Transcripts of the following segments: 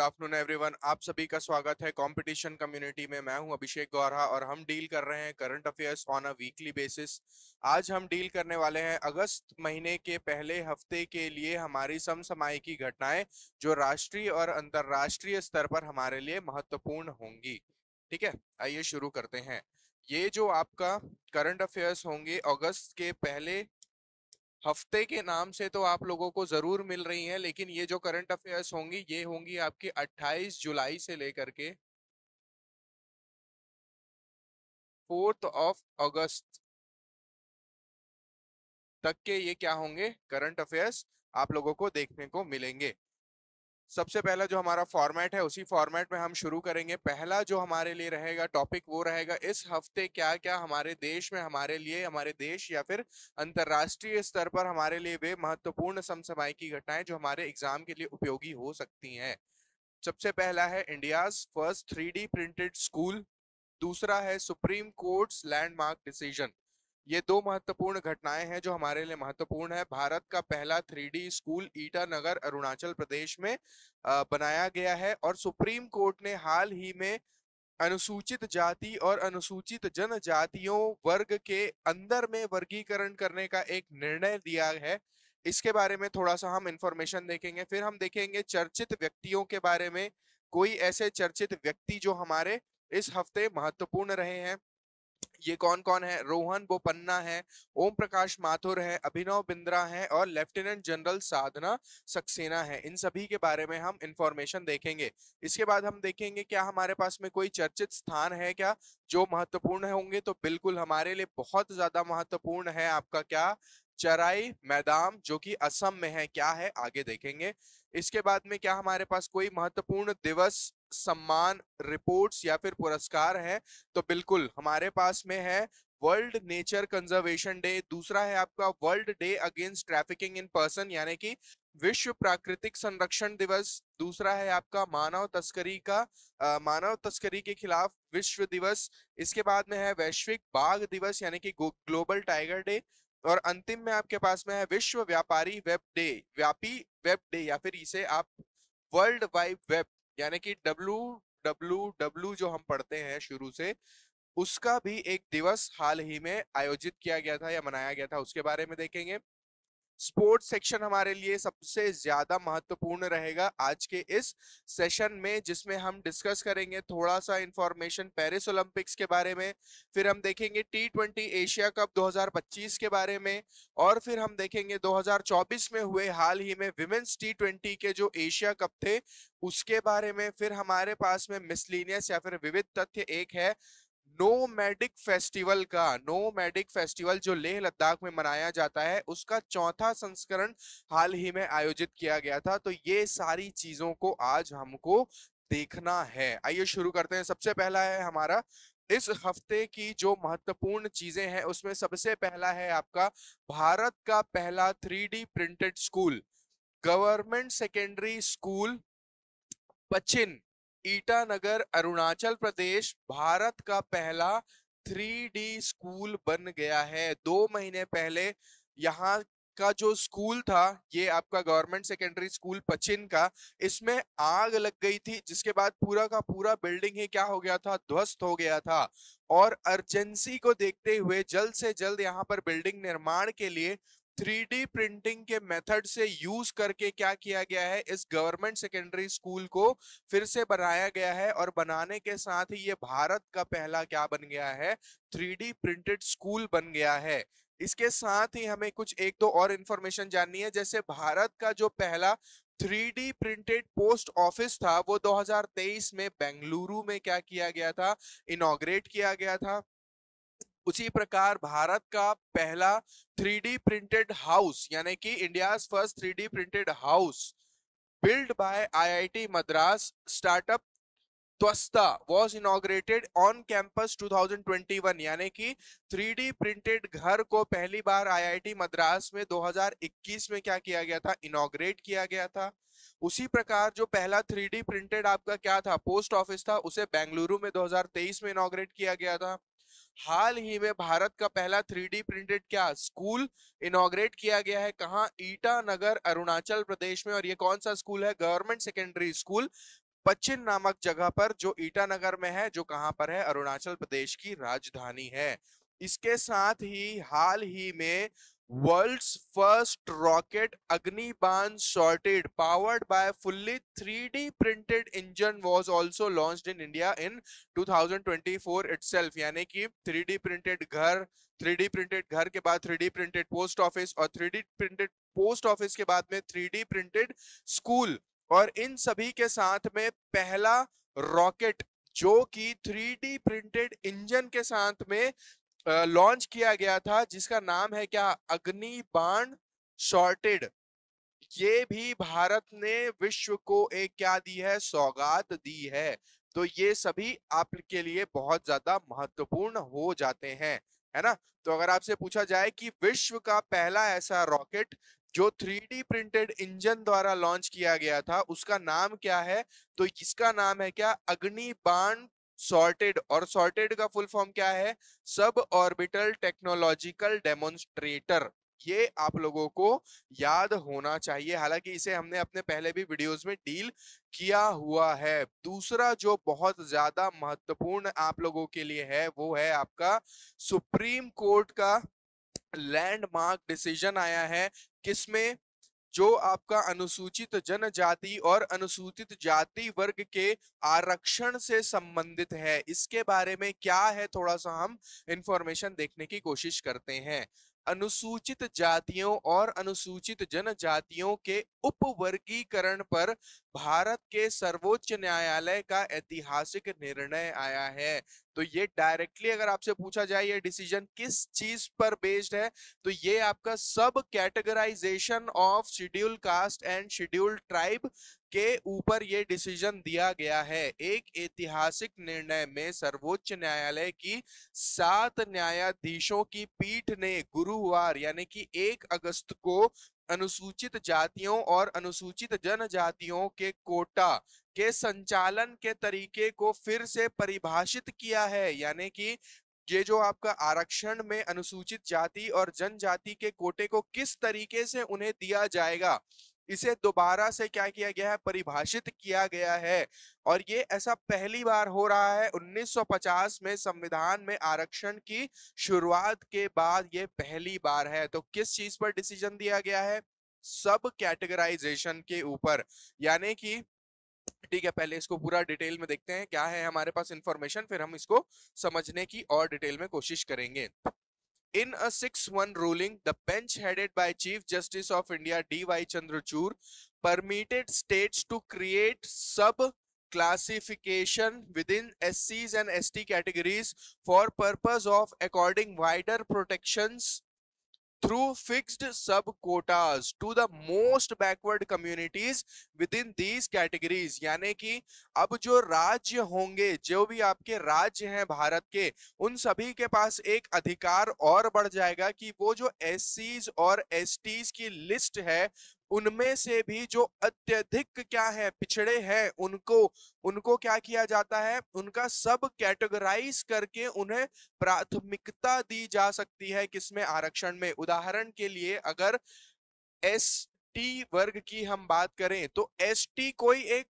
Good afternoon everyone आप सभी का स्वागत है कंपटीशन कम्युनिटी में मैं हूं अभिषेक गौरा और हम डील कर रहे हैं current affairs on a weekly basis आज हम डील करने वाले हैं अगस्त महीने के पहले हफ्ते के लिए हमारी समसमाय की घटनाएं जो राष्ट्रीय और अंतर्राष्ट्रीय स्तर पर हमारे लिए महत्वपूर्ण होंगी ठीक है आइए शुरू करते हैं ये जो आपका करंट अफेयर्स होंगे अगस्त के पहले हफ्ते के नाम से तो आप लोगों को जरूर मिल रही हैं लेकिन ये जो करंट अफेयर्स होंगी ये होंगी आपकी 28 जुलाई से लेकर के फोर्थ ऑफ अगस्त तक के ये क्या होंगे करंट अफेयर्स आप लोगों को देखने को मिलेंगे सबसे पहला जो हमारा फॉर्मेट है उसी फॉर्मेट में हम शुरू करेंगे पहला जो हमारे लिए रहेगा टॉपिक वो रहेगा इस हफ्ते क्या क्या हमारे देश में हमारे लिए हमारे देश या फिर अंतर्राष्ट्रीय स्तर पर हमारे लिए वे महत्वपूर्ण समसमाय की घटनाएं जो हमारे एग्जाम के लिए उपयोगी हो सकती हैं सबसे पहला है India's first three printed school दूसरा है सुप्रीम कोर्ट्स लैंडमार्क डिसीजन ये दो महत्वपूर्ण घटनाएं हैं जो हमारे लिए महत्वपूर्ण है भारत का पहला थ्री स्कूल ईटानगर अरुणाचल प्रदेश में बनाया गया है और सुप्रीम कोर्ट ने हाल ही में अनुसूचित जाति और अनुसूचित जनजातियों वर्ग के अंदर में वर्गीकरण करने का एक निर्णय दिया है इसके बारे में थोड़ा सा हम इंफॉर्मेशन देखेंगे फिर हम देखेंगे चर्चित व्यक्तियों के बारे में कोई ऐसे चर्चित व्यक्ति जो हमारे इस हफ्ते महत्वपूर्ण रहे हैं ये कौन कौन है रोहन बोपन्ना है ओम प्रकाश माथुर है अभिनव बिंद्रा है और लेफ्टिनेंट जनरल साधना सक्सेना है इन सभी के बारे में हम इंफॉर्मेशन देखेंगे इसके बाद हम देखेंगे क्या हमारे पास में कोई चर्चित स्थान है क्या जो महत्वपूर्ण होंगे तो बिल्कुल हमारे लिए बहुत ज्यादा महत्वपूर्ण है आपका क्या चराई मैदान जो कि असम में है क्या है आगे देखेंगे इसके बाद में क्या हमारे पास कोई महत्वपूर्ण दिवस सम्मान रिपोर्ट्स या फिर पुरस्कार हैं तो बिल्कुल हमारे पास में है वर्ल्ड नेचर कंजर्वेशन डे दूसरा है आपका world day against trafficking in person यानी कि विश्व प्राकृतिक संरक्षण दिवस दूसरा है आपका मानव तस्करी का आ, मानव तस्करी के खिलाफ विश्व दिवस इसके बाद में है वैश्विक बाघ दिवस यानी कि ग्लोबल टाइगर डे और अंतिम में आपके पास में है विश्व व्यापारी वेब डे व्यापी वेब डे या फिर इसे आप वर्ल्ड वाइड वेब यानी कि डब्लू डब्लू डब्लू जो हम पढ़ते हैं शुरू से उसका भी एक दिवस हाल ही में आयोजित किया गया था या मनाया गया था उसके बारे में देखेंगे स्पोर्ट्स सेक्शन हमारे लिए सबसे ज्यादा महत्वपूर्ण रहेगा आज के इस सेशन में जिसमें हम डिस्कस करेंगे थोड़ा सा इंफॉर्मेशन पेरिस ओलंपिक्स के बारे में फिर हम देखेंगे टी ट्वेंटी एशिया कप 2025 के बारे में और फिर हम देखेंगे 2024 में हुए हाल ही में विमेन्स टी ट्वेंटी के जो एशिया कप थे उसके बारे में फिर हमारे पास में मिसलिनियस या फिर विविध तथ्य एक है नोमैडिक फेस्टिवल का नो मेडिक फेस्टिवल जो लेह लद्दाख में मनाया जाता है उसका चौथा संस्करण हाल ही में आयोजित किया गया था तो ये सारी चीजों को आज हमको देखना है आइए शुरू करते हैं सबसे पहला है हमारा इस हफ्ते की जो महत्वपूर्ण चीजें हैं उसमें सबसे पहला है आपका भारत का पहला three printed school government secondary school Pachin Itanagar Arunachal Pradesh Bharat का पहला 3D स्कूल बन गया है दो महीने पहले यहाँ का जो स्कूल था ये आपका गवर्नमेंट सेकेंडरी स्कूल पचिन का इसमें आग लग गई थी जिसके बाद पूरा का पूरा बिल्डिंग ही क्या हो गया था ध्वस्त हो गया था और अर्जेंसी को देखते हुए जल्द से जल्द यहाँ पर बिल्डिंग निर्माण के लिए थ्री प्रिंटिंग के मेथड से यूज करके क्या किया गया है इस गवर्नमेंट सेकेंडरी स्कूल को फिर से बनाया गया है और बनाने के साथ ही ये भारत का पहला क्या बन गया है थ्री प्रिंटेड स्कूल बन गया है इसके साथ ही हमें कुछ एक दो और इन्फॉर्मेशन जाननी है जैसे भारत का जो पहला थ्री प्रिंटेड पोस्ट ऑफिस था वो 2023 में बेंगलुरु में क्या किया गया था इनोग्रेट किया गया था उसी प्रकार भारत का पहला थ्री प्रिंटेड हाउस यानी कि India first three printed house build by IIT Madras startup Tvasta was inaugurated on campus 2021 यानी कि 3D प्रिंटेड घर को पहली बार आईआईटी मद्रास में 2021 में क्या किया गया था इनोग्रेट किया गया था उसी प्रकार जो पहला 3D प्रिंटेड आपका क्या था पोस्ट ऑफिस था उसे बेंगलुरु में 2023 में इनोग्रेट किया गया था हाल ही में भारत का पहला थ्री प्रिंटेड क्या स्कूल इनोग्रेट किया गया है कहा ईटानगर अरुणाचल प्रदेश में और ये कौन सा स्कूल है गवर्नमेंट सेकेंडरी स्कूल पश्चिम नामक जगह पर जो ईटानगर में है जो कहाँ पर है अरुणाचल प्रदेश की राजधानी है इसके साथ ही हाल ही में world's first rocket Agnibaan sorted powered by fully three D printed engine was also launch in India in two thousand twenty four itself यानी कि थ्री डी प्रिंटेड घर थ्री डी प्रिंटेड घर के बाद three D printed post office और three D printed post office के बाद में थ्री डी प्रिंटेड स्कूल और इन सभी के साथ में पहला रॉकेट जो कि डी प्रिंटेड इंजन के साथ में लॉन्च किया गया था जिसका नाम है क्या अग्नि बाण शॉर्टेड ये भी भारत ने विश्व को एक क्या दी है सौगात दी है तो ये सभी आपके लिए बहुत ज्यादा महत्वपूर्ण हो जाते हैं है ना तो अगर आपसे पूछा जाए कि विश्व का पहला ऐसा रॉकेट जो 3D प्रिंटेड इंजन द्वारा लॉन्च किया गया था उसका नाम क्या है तो इसका नाम है क्या अग्नि बाण सॉर्टेड और सॉर्टेड का फुल फॉर्म क्या है सब ऑर्बिटल टेक्नोलॉजिकल डेमोन्स्ट्रेटर ये आप लोगों को याद होना चाहिए हालांकि इसे हमने अपने पहले भी वीडियोस में डील किया हुआ है दूसरा जो बहुत ज्यादा महत्वपूर्ण आप लोगों के लिए है वो है आपका सुप्रीम कोर्ट का लैंडमार्क डिसीजन आया है किसमें जो आपका अनुसूचित जनजाति और अनुसूचित जाति वर्ग के आरक्षण से संबंधित है इसके बारे में क्या है थोड़ा सा हम इंफॉर्मेशन देखने की कोशिश करते हैं अनुसूचित जातियों और अनुसूचित जनजातियों के उपवर्गीकरण पर भारत के सर्वोच्च न्यायालय का ऐतिहासिक निर्णय आया है तो ये डायरेक्टली अगर आपसे पूछा जाए ये डिसीजन किस चीज पर बेस्ड है तो ये आपका सब categorization of schedule caste and schedule tribe के ऊपर ये डिसीजन दिया गया है एक ऐतिहासिक निर्णय में सर्वोच्च न्यायालय की सात न्यायाधीशों की पीठ ने गुरुवार यानी कि एक अगस्त को अनुसूचित जातियों और अनुसूचित जनजातियों के कोटा के संचालन के तरीके को फिर से परिभाषित किया है यानी कि ये जो आपका आरक्षण में अनुसूचित जाति और जनजाति के कोटे को किस तरीके से उन्हें दिया जाएगा इसे दोबारा से क्या किया गया है परिभाषित किया गया है और ये ऐसा पहली बार हो रहा है 1950 में संविधान में आरक्षण की शुरुआत के बाद ये पहली बार है तो किस चीज पर डिसीजन दिया गया है सब कैटेगराइजेशन के ऊपर यानी कि ठीक है पहले इसको पूरा डिटेल में देखते हैं क्या है हमारे पास इंफॉर्मेशन फिर हम इसको समझने की और डिटेल में कोशिश करेंगे In a 6-1 ruling, the bench headed by Chief Justice of India D.Y. Chandrachur permitted states to create sub-classification within SCs and ST categories for purpose of according wider protections through fixed sub quotas to the most backward communities within these categories यानी कि अब जो राज्य होंगे जो भी आपके राज्य हैं भारत के उन सभी के पास एक अधिकार और बढ़ जाएगा कि वो जो एस और एस की लिस्ट है उनमें से भी जो अत्यधिक क्या है पिछड़े हैं उनको उनको क्या किया जाता है उनका सब कैटेगराइज करके उन्हें प्राथमिकता दी जा सकती है किसमें आरक्षण में उदाहरण के लिए अगर एस टी वर्ग की हम बात करें तो एस टी कोई एक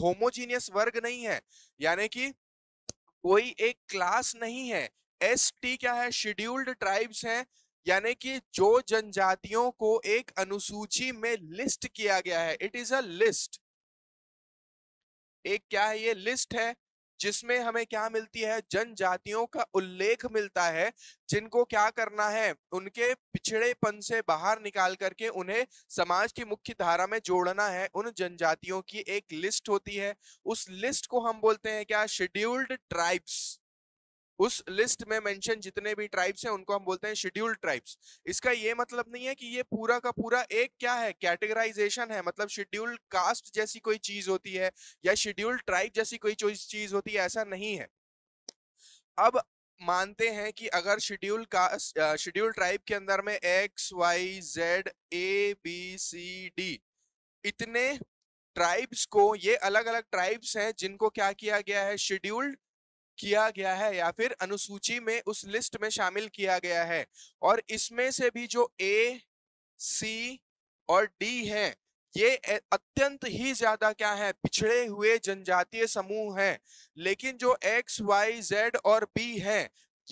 होमोजीनियस वर्ग नहीं है यानी कि कोई एक क्लास नहीं है एस टी क्या है शेड्यूल्ड ट्राइब्स हैं यानी कि जो जनजातियों को एक अनुसूची में लिस्ट किया गया है इट इज अ लिस्ट एक क्या है ये लिस्ट है जिसमें हमें क्या मिलती है जनजातियों का उल्लेख मिलता है जिनको क्या करना है उनके पिछड़ेपन से बाहर निकाल करके उन्हें समाज की मुख्य धारा में जोड़ना है उन जनजातियों की एक लिस्ट होती है उस लिस्ट को हम बोलते हैं क्या शेड्यूल्ड ट्राइब्स उस लिस्ट में मेंशन जितने भी ट्राइब्स हैं उनको हम बोलते हैं शेड्यूल्ड ट्राइब्स इसका ये मतलब नहीं है कि ये पूरा का पूरा एक क्या है कैटेगराइजेशन है मतलब शेड्यूल्ड कास्ट जैसी कोई चीज होती है या शेड्यूल्ड ट्राइब जैसी कोई चीज होती है ऐसा नहीं है अब मानते हैं कि अगर शेड्यूल कास्ट शेड्यूल ट्राइब के अंदर में X Y Z A B C D इतने ट्राइब्स को ये अलग अलग ट्राइब्स हैं जिनको क्या किया गया है शेड्यूल्ड किया गया है या फिर अनुसूची में उस लिस्ट में शामिल किया गया है और इसमें से भी जो ए सी और डी है ये अत्यंत ही ज्यादा क्या है पिछड़े हुए जनजातीय समूह हैं लेकिन जो एक्स वाई जेड और बी हैं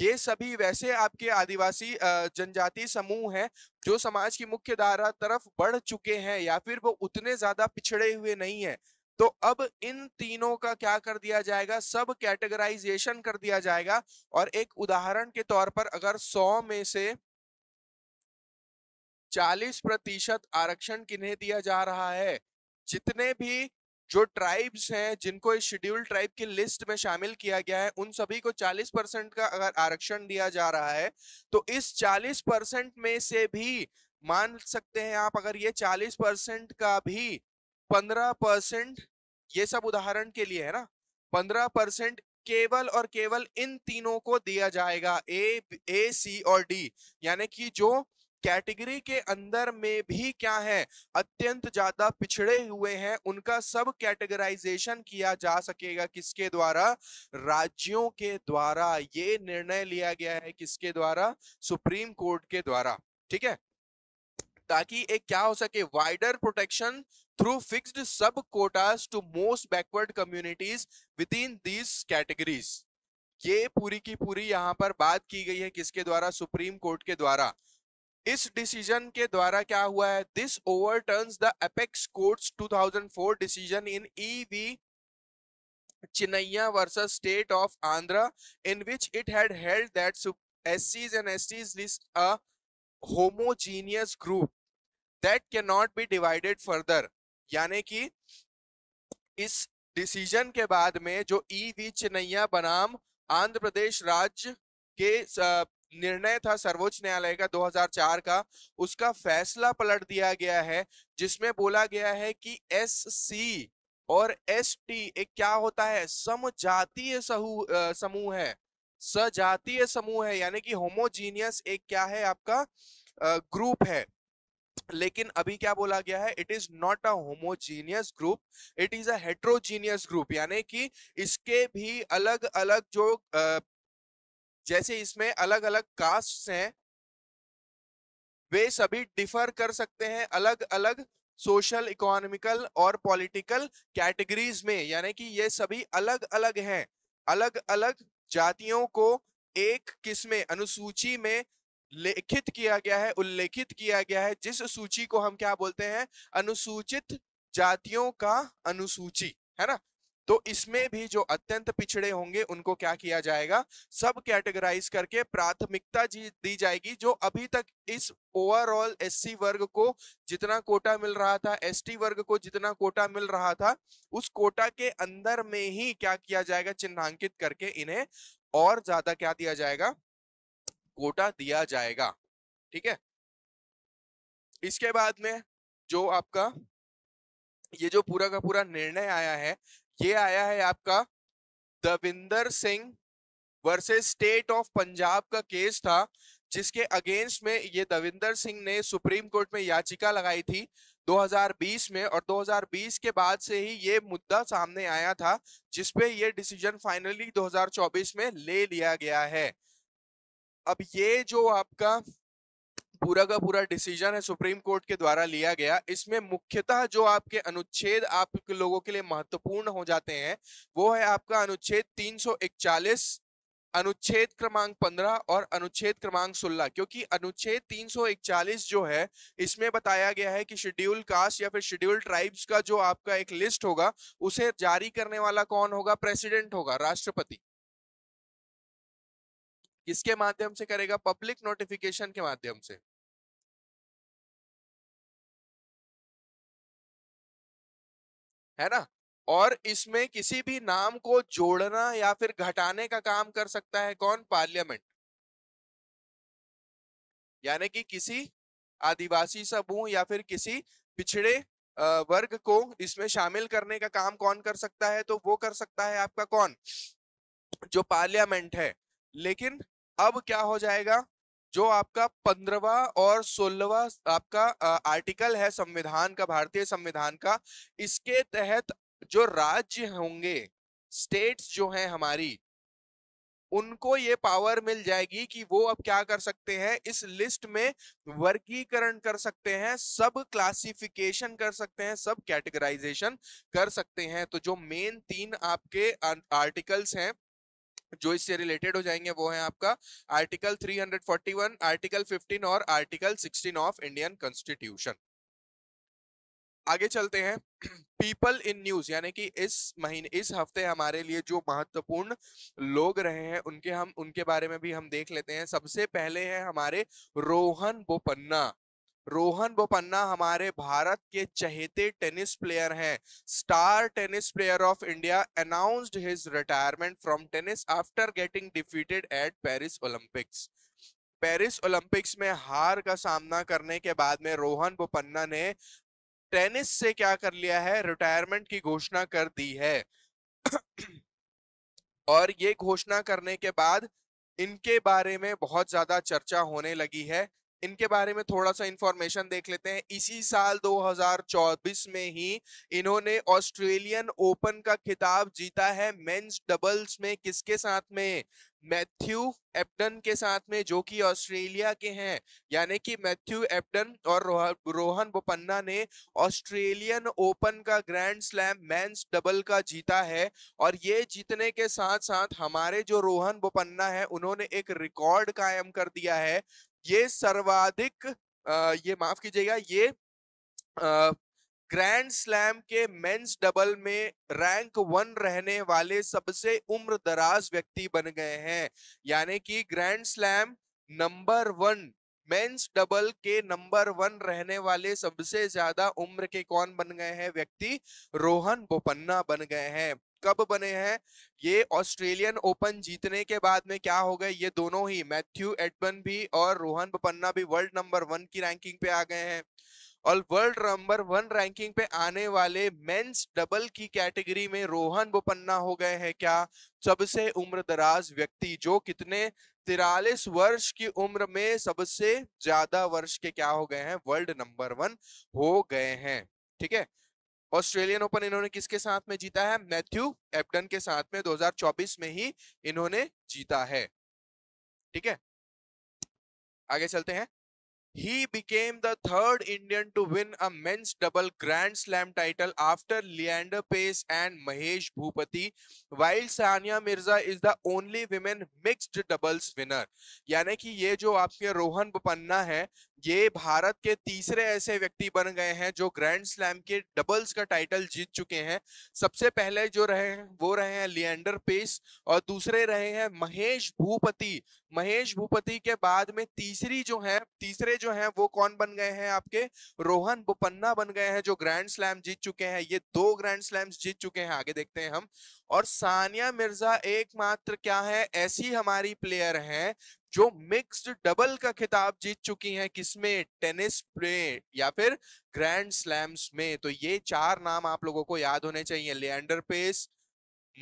ये सभी वैसे आपके आदिवासी जनजाति समूह हैं जो समाज की मुख्य धारा तरफ बढ़ चुके हैं या फिर वो उतने ज्यादा पिछड़े हुए नहीं है तो अब इन तीनों का क्या कर दिया जाएगा सब कैटेगराइजेशन कर दिया जाएगा और एक उदाहरण के तौर पर अगर 100 में से 40 प्रतिशत आरक्षण किन्हें दिया जा रहा है जितने भी जो ट्राइब्स हैं जिनको इस शेड्यूल ट्राइब की लिस्ट में शामिल किया गया है उन सभी को 40 परसेंट का अगर आरक्षण दिया जा रहा है तो इस 40 परसेंट में से भी मान सकते हैं आप अगर ये 40 परसेंट का भी 15 परसेंट ये सब उदाहरण के लिए है ना पंद्रह परसेंट केवल और केवल इन तीनों को दिया जाएगा ए ए सी और डी यानी कि जो कैटेगरी के अंदर में भी क्या है अत्यंत ज्यादा पिछड़े हुए हैं उनका सब कैटेगराइजेशन किया जा सकेगा किसके द्वारा राज्यों के द्वारा ये निर्णय लिया गया है किसके द्वारा सुप्रीम कोर्ट के द्वारा ठीक है ताकि एक क्या हो सके wider protection through fixed sub quotas to most backward communities within these categories ये पूरी की पूरी यहाँ पर बात की गई है किसके द्वारा सुप्रीम कोर्ट के द्वारा इस डिसीजन के द्वारा क्या हुआ है this overturns the apex court's 2004 decision in E V Chinnaiah versus state of Andhra in which it had held that SCs and STs list a homogeneous group that cannot be divided further यानी कि इस डिसीजन के बाद में जो ई वी चेन्नैया बनाम आंध्र प्रदेश राज्य के निर्णय था सर्वोच्च न्यायालय का 2004 का उसका फैसला पलट दिया गया है जिसमें बोला गया है कि एस सी और एस टी एक क्या होता है समजातीय समूह है सजातीय समूह है यानी कि होमोजीनियस एक क्या है आपका ग्रुप है लेकिन अभी क्या बोला गया है it is not a homogeneous group it is heterogeneous group यानी कि इसके भी अलग अलग जो जैसे इसमें अलग अलग कास्ट हैं वे सभी डिफर कर सकते हैं अलग अलग सोशल इकोनॉमिकल और पॉलिटिकल कैटेगरीज में यानी कि ये सभी अलग अलग हैं अलग अलग जातियों को एक किस में अनुसूची में लिखित किया गया है उल्लेखित किया गया है जिस सूची को हम क्या बोलते हैं अनुसूचित जातियों का अनुसूची है ना तो इसमें भी जो अत्यंत पिछड़े होंगे उनको क्या किया जाएगा सब कैटेगराइज करके प्राथमिकता दी जाएगी जो अभी तक इस ओवरऑल एससी वर्ग को जितना कोटा मिल रहा था एसटी वर्ग को जितना कोटा मिल रहा था उस कोटा के अंदर में ही क्या किया जाएगा चिन्हांकित करके इन्हें और ज्यादा क्या दिया जाएगा कोटा दिया जाएगा ठीक है इसके बाद में जो आपका ये जो पूरा का पूरा निर्णय आया है ये आया है आपका Davinder Singh versus state of Punjab का केस था जिसके अगेंस्ट में ये दविंदर सिंह ने सुप्रीम कोर्ट में याचिका लगाई थी 2020 में और 2020 के बाद से ही ये मुद्दा सामने आया था जिसपे ये डिसीजन फाइनली 2024 में ले लिया गया है अब ये जो आपका पूरा का पूरा डिसीजन है सुप्रीम कोर्ट के द्वारा लिया गया इसमें मुख्यतः जो आपके अनुच्छेद आपके लोगों के लिए महत्वपूर्ण हो जाते हैं वो है आपका अनुच्छेद 341 अनुच्छेद क्रमांक 15 और अनुच्छेद क्रमांक 16 क्योंकि अनुच्छेद 341 जो है इसमें बताया गया है कि शेड्यूल कास्ट या फिर शेड्यूल ट्राइब्स का जो आपका एक लिस्ट होगा उसे जारी करने वाला कौन होगा प्रेसिडेंट होगा राष्ट्रपति किसके माध्यम से करेगा पब्लिक नोटिफिकेशन के माध्यम से है ना और इसमें किसी भी नाम को जोड़ना या फिर घटाने का काम कर सकता है कौन पार्लियामेंट यानी कि किसी आदिवासी समूह या फिर किसी पिछड़े वर्ग को इसमें शामिल करने का काम कौन कर सकता है तो वो कर सकता है आपका कौन जो पार्लियामेंट है लेकिन अब क्या हो जाएगा जो आपका पंद्रवा और सोलहवा आपका आर्टिकल है संविधान का भारतीय संविधान का इसके तहत जो राज्य होंगे स्टेट्स जो हैं हमारी उनको ये पावर मिल जाएगी कि वो अब क्या कर सकते हैं इस लिस्ट में वर्गीकरण कर सकते हैं सब क्लासिफिकेशन कर सकते हैं सब कैटेगराइजेशन कर सकते हैं तो जो मेन तीन आपके अं, आर्टिकल्स हैं जो इससे रिलेटेड हो जाएंगे वो है आपका आर्टिकल 341, आर्टिकल 15 और आर्टिकल 16 ऑफ इंडियन कॉन्स्टिट्यूशन आगे चलते हैं पीपल इन न्यूज यानी कि इस महीने इस हफ्ते हमारे लिए जो महत्वपूर्ण लोग रहे हैं उनके हम उनके बारे में भी हम देख लेते हैं सबसे पहले है हमारे रोहन बोपन्ना रोहन बोपन्ना हमारे भारत के चहेते टेनिस प्लेयर हैं star tennis player of India announced his retirement from tennis after getting defeated at Paris Olympics Paris Olympics में हार का सामना करने के बाद में रोहन बोपन्ना ने टेनिस से क्या कर लिया है रिटायरमेंट की घोषणा कर दी है और ये घोषणा करने के बाद इनके बारे में बहुत ज्यादा चर्चा होने लगी है इनके बारे में थोड़ा सा इंफॉर्मेशन देख लेते हैं इसी साल 2024 में ही इन्होंने ऑस्ट्रेलियन ओपन का खिताब जीता है मेंस डबल्स में किसके साथ में मैथ्यू एप्टन के साथ में जो कि ऑस्ट्रेलिया के हैं यानी कि मैथ्यू एप्टन और रोहन बोपन्ना ने ऑस्ट्रेलियन ओपन का ग्रैंड स्लैम मेंस डबल का जीता है और ये जीतने के साथ साथ हमारे जो रोहन बोपन्ना है उन्होंने एक रिकॉर्ड कायम कर दिया है ये सर्वाधिक ये माफ कीजिएगा ये ग्रैंड स्लैम के मेंस डबल में रैंक वन रहने वाले सबसे उम्र दराज व्यक्ति बन गए हैं यानी कि grand slam number one men's double के नंबर वन रहने वाले सबसे ज्यादा उम्र के कौन बन गए हैं व्यक्ति रोहन बोपन्ना बन गए हैं कब बने हैं ये ऑस्ट्रेलियन ओपन जीतने के बाद में क्या हो गए ये दोनों ही मैथ्यू एडबन भी और रोहन बपन्ना भी वर्ल्ड नंबर वन की रैंकिंग पे आ गए हैं और वर्ल्ड नंबर वन रैंकिंग पे आने वाले मेंस डबल की कैटेगरी में रोहन बोपन्ना हो गए हैं क्या सबसे उम्रदराज व्यक्ति जो कितने तिरालीस वर्ष की उम्र में सबसे ज्यादा वर्ष के क्या हो गए हैं वर्ल्ड नंबर वन हो गए हैं ठीक है थीके? ऑस्ट्रेलियन ओपन इन्होंने किसके साथ में जीता है मैथ्यू एपडन के साथ में 2024 में ही इन्होंने जीता है ठीक है आगे चलते हैं he became the third Indian to win a men's double grand slam title after Leander Paes and Mahesh Bhupathi while Sania Mirza is the only women mixed doubles winner यानी कि ये जो आपके रोहन बपन्ना है ये भारत के तीसरे ऐसे व्यक्ति बन गए हैं जो ग्रैंड स्लैम के डबल्स का टाइटल जीत चुके हैं सबसे पहले जो रहे हैं वो रहे हैं लियंडर पेस और दूसरे रहे हैं महेश भूपति महेश भूपति के बाद में तीसरी जो है तीसरे जो है वो कौन बन गए हैं आपके रोहन बोपन्ना बन गए हैं जो ग्रैंड स्लैम जीत चुके हैं ये दो ग्रैंड स्लैम्स जीत चुके हैं आगे देखते हैं हम और सानिया मिर्जा एकमात्र क्या है ऐसी हमारी प्लेयर हैं जो मिक्स्ड डबल का खिताब जीत चुकी हैं किसमें टेनिस प्ले या फिर ग्रैंड स्लैम्स में तो ये चार नाम आप लोगों को याद होने चाहिए लियंडर पेस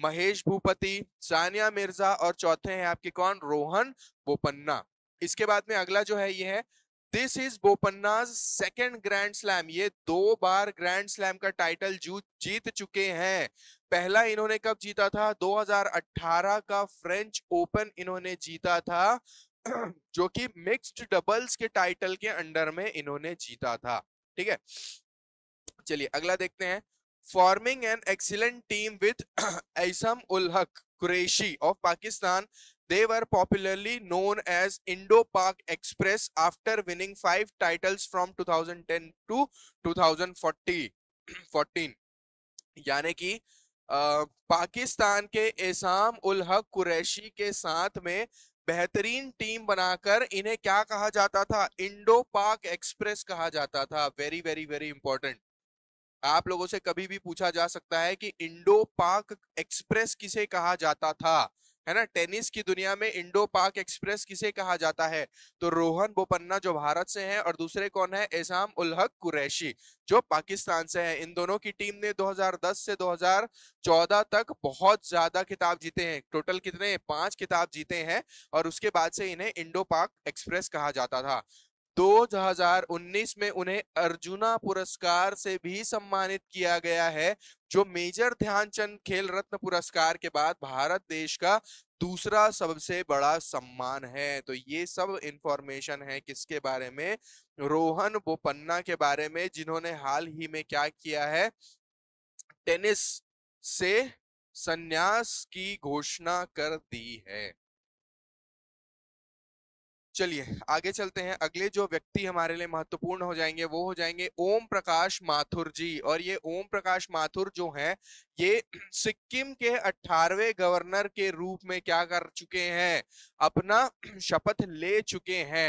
महेश भूपति सानिया मिर्जा और चौथे हैं आपके कौन रोहन बोपन्ना इसके बाद में अगला जो है ये है this is Bopanna's second grand slam ये दो बार ग्रैंड स्लैम का टाइटल जीत चुके हैं पहला इन्होंने कब जीता था 2018 का फ्रेंच ओपन इन्होंने जीता था जो कि मिक्स्ड डबल्स के टाइटल के अंडर में इन्होंने जीता था ठीक है चलिए अगला देखते हैं forming an excellent team with Aisam ul Haq Qureshi of Pakistan They were popularly known as Indo-Pak Express after winning five titles from 2010 to 2014 14 yani ki Pakistan के एसाम उल हक कुरैशी के साथ में बेहतरीन टीम बनाकर इन्हें क्या कहा जाता था इंडो पाक एक्सप्रेस कहा जाता था वेरी वेरी वेरी इंपॉर्टेंट आप लोगों से कभी भी पूछा जा सकता है कि इंडो पाक एक्सप्रेस किसे कहा जाता था है ना टेनिस की दुनिया में इंडो पाक एक्सप्रेस किसे कहा जाता है तो रोहन बोपन्ना जो भारत से हैं और दूसरे कौन है एजाम उल हक कुरैशी जो पाकिस्तान से है इन दोनों की टीम ने 2010 से 2014 तक बहुत ज्यादा किताब जीते हैं टोटल कितने पांच किताब जीते हैं और उसके बाद से इन्हें इंडो पाक एक्सप्रेस कहा जाता था 2019 में उन्हें अर्जुना पुरस्कार से भी सम्मानित किया गया है जो मेजर ध्यानचंद खेल रत्न पुरस्कार के बाद भारत देश का दूसरा सबसे बड़ा सम्मान है तो ये सब इंफॉर्मेशन है किसके बारे में रोहन बोपन्ना के बारे में जिन्होंने हाल ही में क्या किया है टेनिस से संन्यास की घोषणा कर दी है चलिए आगे चलते हैं अगले जो व्यक्ति हमारे लिए महत्वपूर्ण हो जाएंगे वो हो जाएंगे ओम प्रकाश माथुर जी और ये ओम प्रकाश माथुर जो हैं ये सिक्किम के 18वें गवर्नर के रूप में क्या कर चुके हैं अपना शपथ ले चुके हैं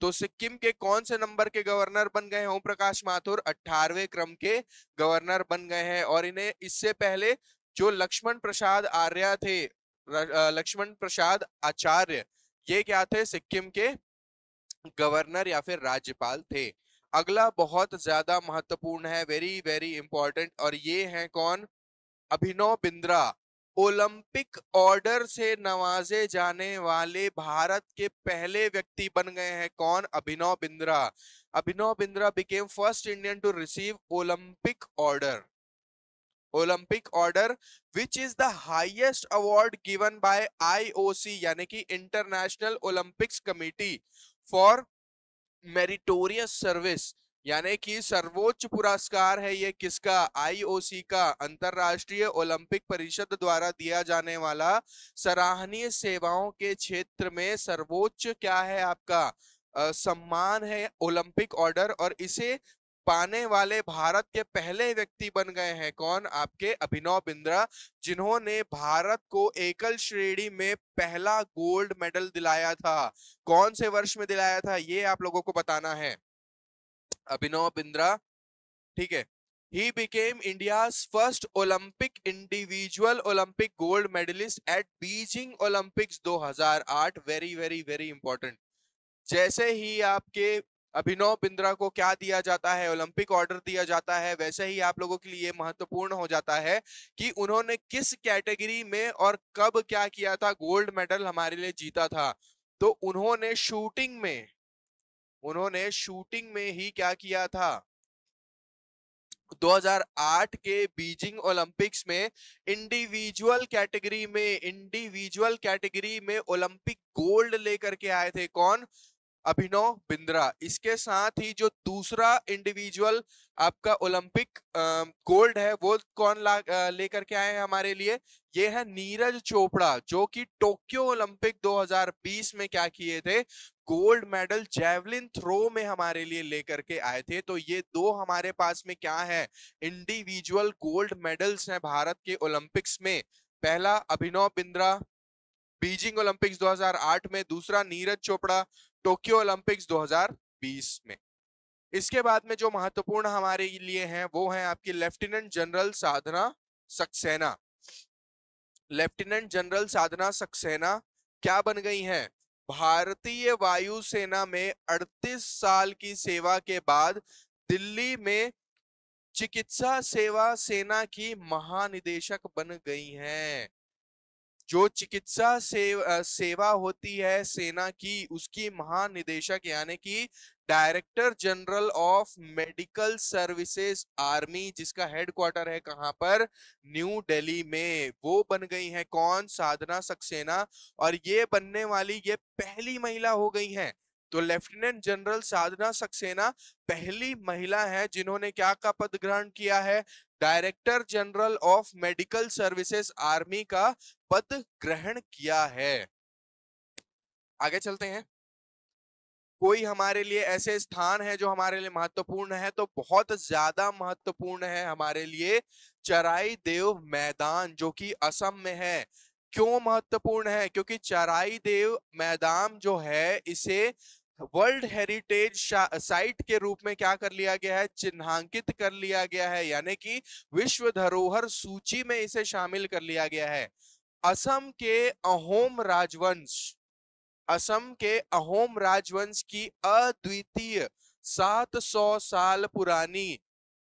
तो सिक्किम के कौन से नंबर के गवर्नर बन गए हैं ओम प्रकाश माथुर 18वें क्रम के गवर्नर बन गए हैं और इन्हें इससे पहले जो लक्ष्मण प्रसाद आर्या थे लक्ष्मण प्रसाद आचार्य ये क्या थे सिक्किम के गवर्नर या फिर राज्यपाल थे अगला बहुत ज्यादा महत्वपूर्ण है वेरी वेरी इंपॉर्टेंट और ये है कौन अभिनव बिंद्रा ओलंपिक ऑर्डर से नवाजे जाने वाले भारत के पहले व्यक्ति बन गए हैं कौन Abhinav Bindra Abhinav Bindra became first Indian to receive Olympic order Olympic order which is the highest award given by IOC यानी कि international Olympics committee for meritorious service यानी कि सर्वोच्च पुरस्कार है ये किसका आईओसी का अंतरराष्ट्रीय ओलंपिक परिषद द्वारा दिया जाने वाला सराहनीय सेवाओं के क्षेत्र में सर्वोच्च क्या है आपका आ, सम्मान है ओलंपिक ऑर्डर और इसे पाने वाले भारत के पहले व्यक्ति बन गए हैं कौन आपके अभिनव बिंद्रा जिन्होंने भारत को एकल श्रेणी में पहला गोल्ड मेडल दिलाया था कौन से वर्ष में दिलाया था ये आप लोगों को बताना है अभिनव बिंद्रा ठीक है India first Olympic individual Olympic gold medallist at Beijing at दो हजार 2008 वेरी वेरी वेरी इंपॉर्टेंट जैसे ही आपके अभिनव बिंद्रा को क्या दिया जाता है ओलंपिक ऑर्डर दिया जाता है वैसे ही आप लोगों के लिए महत्वपूर्ण हो जाता है कि उन्होंने किस कैटेगरी में और कब क्या किया था गोल्ड मेडल हमारे लिए जीता था तो उन्होंने शूटिंग में उन्होंने शूटिंग में ही क्या किया था 2008 के बीजिंग ओलंपिक्स में इंडिविजुअल कैटेगरी में इंडिविजुअल कैटेगरी में ओलंपिक गोल्ड लेकर के आए थे कौन अभिनव बिंद्रा इसके साथ ही जो दूसरा इंडिविजुअल आपका ओलंपिक गोल्ड है वो कौन ला लेकर के आए हैं हमारे लिए ये है नीरज चोपड़ा जो कि टोक्यो ओलंपिक 2020 में क्या किए थे गोल्ड मेडल जेवलिन थ्रो में हमारे लिए लेकर के आए थे तो ये दो हमारे पास में क्या है इंडिविजुअल गोल्ड मेडल्स हैं भारत के ओलंपिक्स में पहला अभिनव बिंद्रा बीजिंग ओलंपिक्स 2008 में दूसरा नीरज चोपड़ा टोक्यो ओलंपिक्स 2020 में इसके बाद में जो महत्वपूर्ण हमारे लिए हैं वो है आपकी lieutenant general Sadhna Saxena lieutenant general Sadhna Saxena क्या बन गई हैं भारतीय वायुसेना में 38 साल की सेवा के बाद दिल्ली में चिकित्सा सेवा सेना की महानिदेशक बन गई हैं जो चिकित्सा से सेवा होती है सेना की उसकी महानिदेशक यानी कि director general of medical services army जिसका हेडक्वार्टर है कहाँ पर न्यू दिल्ली में वो बन गई है कौन साधना सक्सेना और ये बनने वाली ये पहली महिला हो गई है तो लेफ्टिनेंट जनरल साधना सक्सेना पहली महिला है जिन्होंने क्या का पद ग्रहण किया है director general of medical services army का पद ग्रहण किया है आगे चलते हैं कोई हमारे लिए ऐसे स्थान है जो हमारे लिए महत्वपूर्ण है तो बहुत ज्यादा महत्वपूर्ण है हमारे लिए चराई देव मैदान जो कि असम में है क्यों महत्वपूर्ण है क्योंकि चराई देव मैदान जो है इसे वर्ल्ड हेरिटेज साइट के रूप में क्या कर लिया गया है चिन्हांकित कर लिया गया है यानी कि विश्व धरोहर सूची में इसे शामिल कर लिया गया है असम के अहोम राजवंश असम के अहोम राजवंश की अद्वितीय 700 साल पुरानी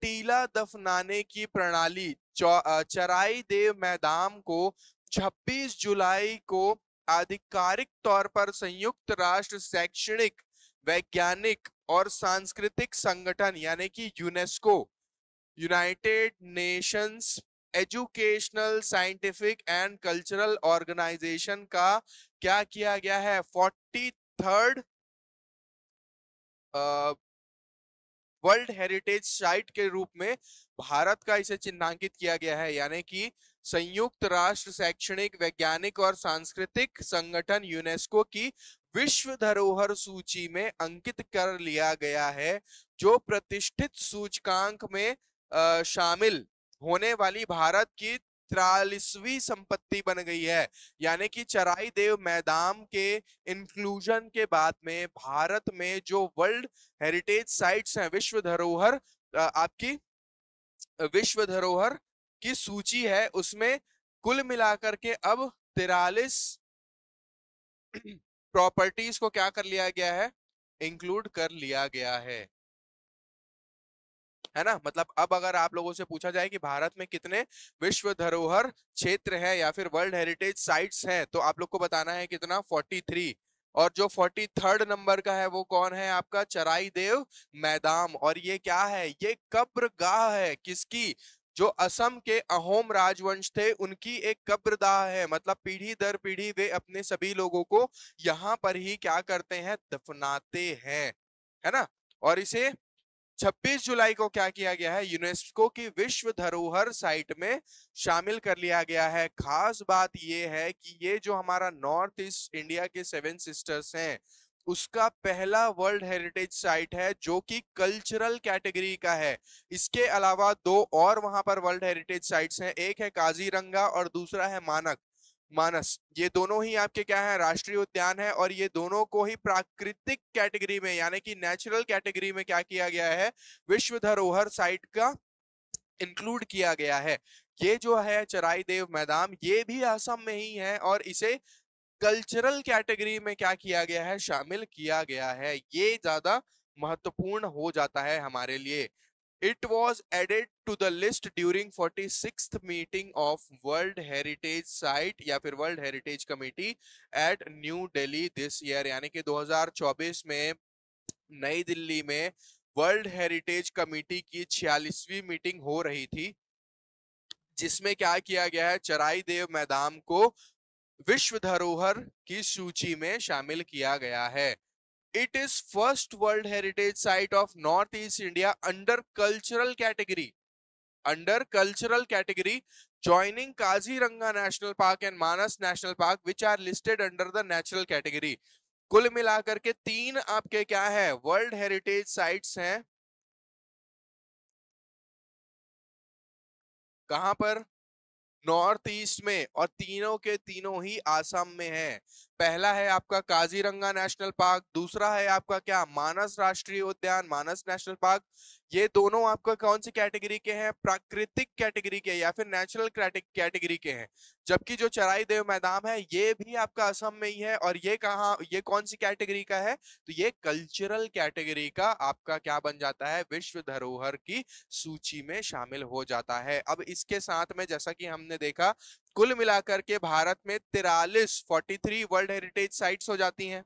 टीला दफनाने की प्रणाली चराई देव मैदान को 26 जुलाई को आधिकारिक तौर पर संयुक्त राष्ट्र शैक्षणिक वैज्ञानिक और सांस्कृतिक संगठन यानी कि UNESCO United Nations educational scientific and cultural organisation का क्या किया गया है forty third world heritage site के रूप में भारत का इसे चिन्हांकित किया गया है यानी कि संयुक्त राष्ट्र शैक्षणिक वैज्ञानिक और सांस्कृतिक संगठन यूनेस्को की विश्व धरोहर सूची में अंकित कर लिया गया है जो प्रतिष्ठित सूचकांक में शामिल होने वाली भारत की तिरालीसवीं संपत्ति बन गई है यानी कि चराई देव मैदान के इंक्लूजन के बाद में भारत में जो वर्ल्ड हेरिटेज साइट्स हैं विश्व धरोहर आपकी विश्व धरोहर की सूची है उसमें कुल मिलाकर के अब तिरालीस प्रॉपर्टीज को क्या कर लिया गया है इंक्लूड कर लिया गया है है ना मतलब अब अगर आप लोगों से पूछा जाए कि भारत में कितने विश्व धरोहर क्षेत्र हैं या फिर वर्ल्ड हेरिटेज साइट्स हैं तो आप लोग को बताना है कितना 43 और जो 43 नंबर का है वो कौन है आपका चराई देव मैदान और ये क्या है ये कब्र गाह है किसकी जो असम के अहोम राजवंश थे उनकी एक कब्रदाह है मतलब पीढ़ी दर पीढ़ी वे अपने सभी लोगों को यहाँ पर ही क्या करते हैं दफनाते हैं है ना और इसे 26 जुलाई को क्या किया गया है यूनेस्को की विश्व धरोहर साइट में शामिल कर लिया गया है खास बात यह है कि ये जो हमारा नॉर्थ ईस्ट इंडिया के सेवन सिस्टर्स हैं उसका पहला वर्ल्ड हेरिटेज साइट है जो कि कल्चरल कैटेगरी का है इसके अलावा दो और वहां पर वर्ल्ड हेरिटेज साइट्स हैं एक है काजीरंगा और दूसरा है मानक मानस ये दोनों ही आपके क्या है राष्ट्रीय उद्यान है और ये दोनों को ही प्राकृतिक कैटेगरी में यानी कि नेचुरल कैटेगरी में क्या किया गया है विश्व धरोहर साइट का इंक्लूड किया गया है ये जो है चराई देव मैदान ये भी असम में ही है और इसे कल्चरल कैटेगरी में क्या किया गया है शामिल किया गया है ये ज्यादा महत्वपूर्ण हो जाता है हमारे लिए it was added to the list during forty six meeting of world heritage site या फिर world heritage committee at new Delhi this year यानी कि 2024 में नई दिल्ली में वर्ल्ड हेरिटेज कमेटी की छियालीसवीं मीटिंग हो रही थी जिसमें क्या किया गया है चराई देव मैदान को विश्व धरोहर की सूची में शामिल किया गया है it is first world heritage site of north east India under cultural category under cultural category joining Kaziranga national park and Manas national park which are listed under the natural category कुल मिलाकर के तीन आपके क्या है वर्ल्ड हेरिटेज साइट हैं कहां पर नॉर्थ ईस्ट में और तीनों के तीनों ही आसाम में है पहला है आपका काजीरंगा नेशनल पार्क दूसरा है आपका क्या मानस राष्ट्रीय उद्यान मानस नेशनल पार्क ये दोनों आपका कौन सी कैटेगरी के हैं प्राकृतिक कैटेगरी के या फिर नेचुरल कैटेगरी के हैं जबकि जो चराई देव मैदान है ये भी आपका असम में ही है और ये कहा ये कौन सी कैटेगरी का है तो ये कल्चरल कैटेगरी का आपका क्या बन जाता है विश्व धरोहर की सूची में शामिल हो जाता है अब इसके साथ में जैसा कि हमने देखा कुल मिलाकर के भारत में तिरालीस forty three world heritage sites हो जाती हैं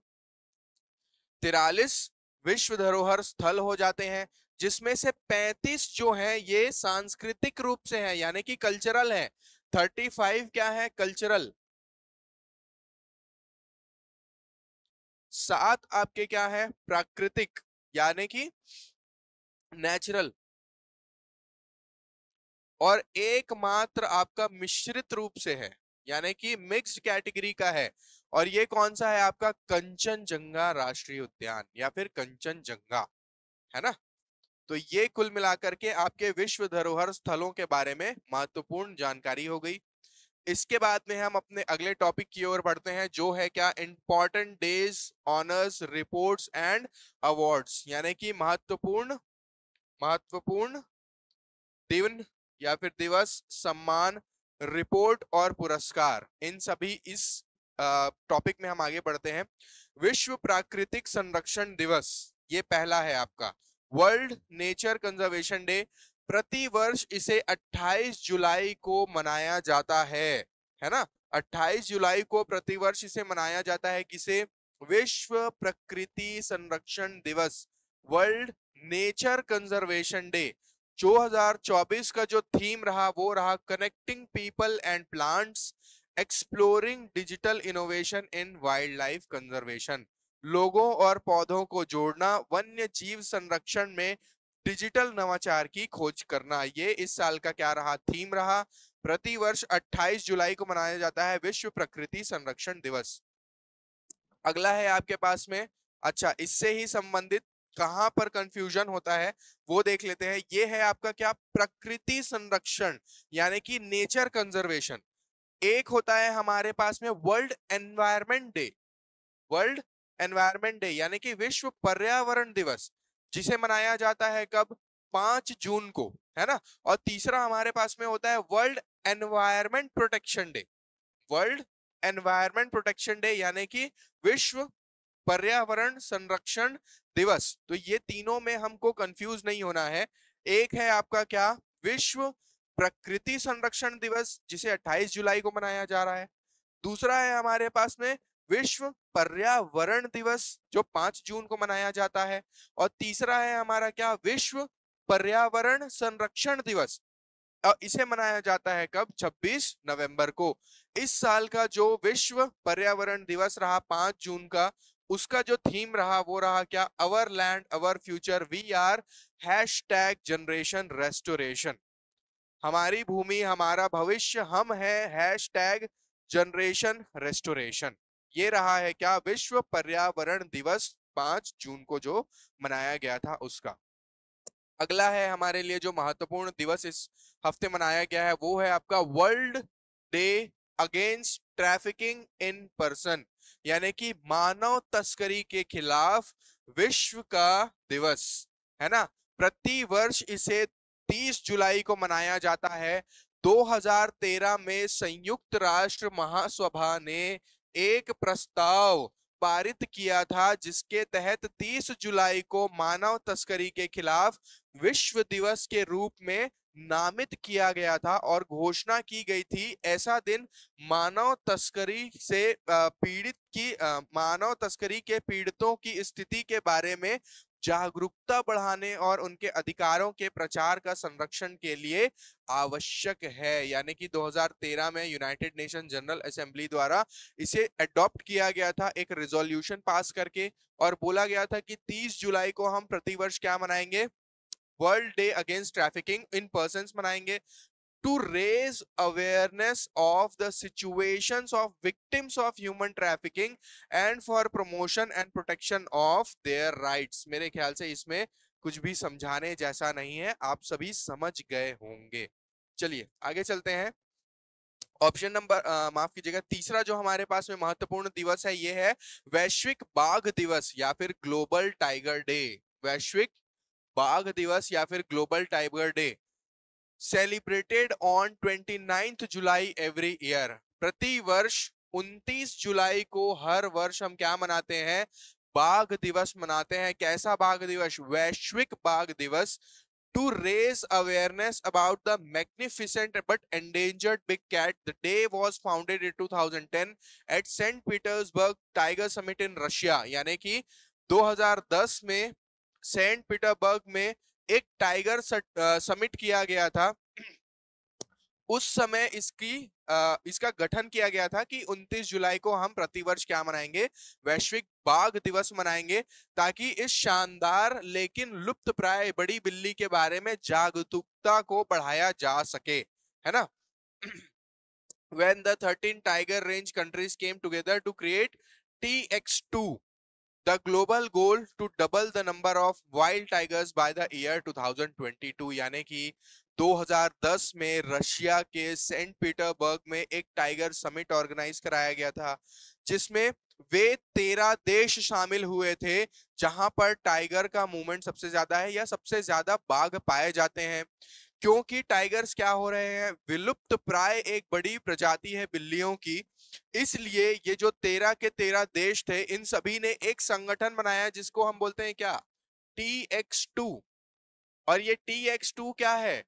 तिरालीस विश्व धरोहर स्थल हो जाते हैं जिसमें से 35 जो है ये सांस्कृतिक रूप से है यानी कि कल्चरल है 35 क्या है कल्चरल सात आपके क्या है प्राकृतिक यानी कि नेचुरल और एकमात्र आपका मिश्रित रूप से है यानी कि मिक्स्ड कैटेगरी का है और ये कौन सा है आपका कंचनजंगा राष्ट्रीय उद्यान या फिर कंचनजंगा है ना तो ये कुल मिलाकर के आपके विश्व धरोहर स्थलों के बारे में महत्वपूर्ण जानकारी हो गई इसके बाद में हम अपने अगले टॉपिक की ओर बढ़ते हैं जो है क्या important days honours reports and awards यानी कि महत्वपूर्ण महत्वपूर्ण दिन या फिर दिवस सम्मान रिपोर्ट और पुरस्कार इन सभी इस टॉपिक में हम आगे बढ़ते हैं विश्व प्राकृतिक संरक्षण दिवस ये पहला है आपका वर्ल्ड नेचर कंजर्वेशन डे प्रति वर्ष इसे 28 जुलाई को मनाया जाता है है ना 28 जुलाई को प्रतिवर्ष इसे मनाया जाता है किसे विश्व प्रकृति संरक्षण दिवस वर्ल्ड नेचर कंजर्वेशन डे 2024 का जो थीम रहा वो रहा connecting people and plants exploring digital innovation in wild life conservation लोगों और पौधों को जोड़ना वन्य जीव संरक्षण में डिजिटल नवाचार की खोज करना ये इस साल का क्या रहा थीम रहा प्रति वर्ष 28 जुलाई को मनाया जाता है विश्व प्रकृति संरक्षण दिवस अगला है आपके पास में अच्छा इससे ही संबंधित कहाँ पर कंफ्यूजन होता है वो देख लेते हैं ये है आपका क्या प्रकृति संरक्षण यानी कि नेचर कंजर्वेशन एक होता है हमारे पास में world environment day world environment day यानी कि विश्व पर्यावरण दिवस जिसे मनाया जाता है कब पांच जून को है ना और तीसरा हमारे पास में होता है world environment protection day world environment protection day यानी कि विश्व पर्यावरण संरक्षण दिवस तो ये तीनों में हमको कंफ्यूज नहीं होना है एक है आपका क्या विश्व प्रकृति संरक्षण दिवस जिसे 28 जुलाई को मनाया जा रहा है दूसरा है हमारे पास में विश्व पर्यावरण दिवस जो पांच जून को मनाया जाता है और तीसरा है हमारा क्या विश्व पर्यावरण संरक्षण दिवस इसे मनाया जाता है कब 26 नवंबर को इस साल का जो विश्व पर्यावरण दिवस रहा पांच जून का उसका जो थीम रहा वो रहा क्या our land our future we are hashtag generation restoration हमारी भूमि हमारा भविष्य हम है हैश टैग जनरेशन रेस्टोरेशन ये रहा है क्या विश्व पर्यावरण दिवस पांच जून को जो मनाया गया था उसका अगला है हमारे लिए जो महत्वपूर्ण दिवस इस हफ्ते मनाया गया है वो है आपका world day against trafficking in person यानी कि मानव तस्करी के खिलाफ विश्व का दिवस है ना प्रति वर्ष इसे 30 जुलाई को मनाया जाता है 2013 में संयुक्त राष्ट्र महासभा ने एक प्रस्ताव पारित किया था जिसके तहत 30 जुलाई को मानव तस्करी के खिलाफ विश्व दिवस के रूप में नामित किया गया था और घोषणा की गई थी ऐसा दिन मानव तस्करी से पीड़ित की मानव तस्करी के पीड़ितों की स्थिति के बारे में जागरूकता बढ़ाने और उनके अधिकारों के प्रचार का संरक्षण के लिए आवश्यक है यानी कि 2013 में यूनाइटेड नेशन जनरल असेंबली द्वारा इसे अडॉप्ट किया गया था एक रिजोल्यूशन पास करके और बोला गया था कि 30 जुलाई को हम प्रतिवर्ष क्या मनाएंगे world day against trafficking in person मनाएंगे to raise awareness of the situation of victims of human trafficking and for promotion and protection of their rights मेरे ख्याल से इसमें कुछ भी समझाने जैसा नहीं है आप सभी समझ गए होंगे चलिए आगे चलते हैं ऑप्शन नंबर माफ कीजिएगा तीसरा जो हमारे पास में महत्वपूर्ण दिवस है ये है वैश्विक बाघ दिवस या फिर ग्लोबल टाइगर डे वैश्विक बाघ दिवस या फिर global tiger day celebrated on twenty ninth July every year प्रति वर्ष उन्तीस जुलाई को हर वर्ष हम क्या मनाते हैं बाघ दिवस मनाते हैं कैसा बाघ दिवस वैश्विक बाघ दिवस to raise awareness about the magnificent but endangered big cat the day was founded in 2010 thousand ten at Saint Petersburg tiger summit in Russia यानी कि 2010 में सेंट पीटर्सबर्ग में एक टाइगर समिट किया गया था उस समय इसकी इसका गठन किया गया था कि 29 जुलाई को हम प्रतिवर्ष क्या मनाएंगे वैश्विक बाघ दिवस मनाएंगे ताकि इस शानदार लेकिन लुप्त प्राय बड़ी बिल्ली के बारे में जागरूकता को बढ़ाया जा सके है ना when the 13 tiger range countries came together to create TX2 the global goal to double the number of wild tigers by the year 2022 यानी कि 2010 में रशिया के सेंट पीटरबर्ग में एक टाइगर समिट ऑर्गेनाइज कराया गया था जिसमें वे तेरह देश शामिल हुए थे जहां पर टाइगर का मूवमेंट सबसे ज्यादा है या सबसे ज्यादा बाघ पाए जाते हैं क्योंकि टाइगर्स क्या हो रहे हैं विलुप्त प्राय एक बड़ी प्रजाति है बिल्लियों की इसलिए ये जो तेरह के तेरह देश थे इन सभी ने एक संगठन बनाया जिसको हम बोलते हैं क्या टी एक्स टू और ये टी एक्स टू क्या है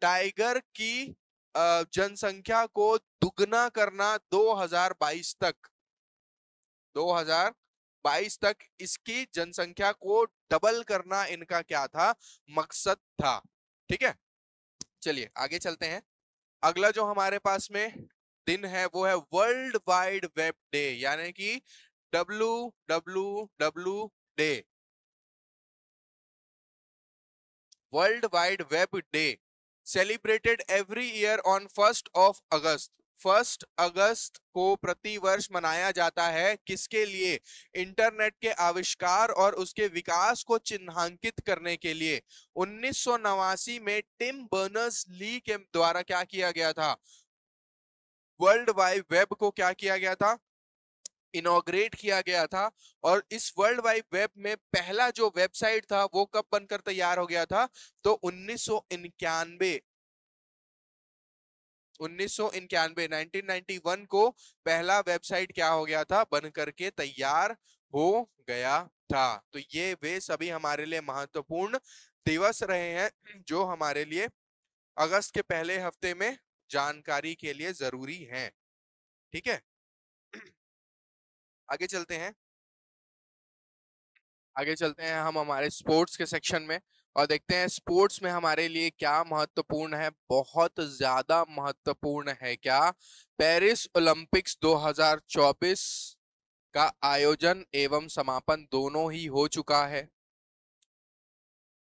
टाइगर की जनसंख्या को दुगना करना 2022 तक 2022 तक इसकी जनसंख्या को डबल करना इनका क्या था मकसद था ठीक है चलिए आगे चलते हैं अगला जो हमारे पास में दिन है वो है वर्ल्ड वाइड वेब डे यानी कि W W W day world wide web day celebrated every year on first of August first August को प्रति वर्ष मनाया जाता है किसके लिए इंटरनेट के आविष्कार और उसके विकास को चिन्हांकित करने के लिए उन्नीस में टिम बर्नर्स ली के द्वारा क्या किया गया था वर्ल्ड वाइड वेब को क्या किया गया था इनोग्रेट किया गया था और इस वर्ल्ड वाइड वेब में पहला जो वेबसाइट था वो कब बनकर तैयार हो गया था तो उन्नीस सौ इक्यानवे को पहला वेबसाइट क्या हो गया था बन करके तैयार हो गया था तो ये वे सभी हमारे लिए महत्वपूर्ण दिवस रहे हैं जो हमारे लिए अगस्त के पहले हफ्ते में जानकारी के लिए जरूरी है ठीक है आगे चलते हैं आगे चलते हैं हम हमारे स्पोर्ट्स के सेक्शन में और देखते हैं स्पोर्ट्स में हमारे लिए क्या महत्वपूर्ण है बहुत ज्यादा महत्वपूर्ण है क्या पेरिस ओलंपिक्स 2024 का आयोजन एवं समापन दोनों ही हो चुका है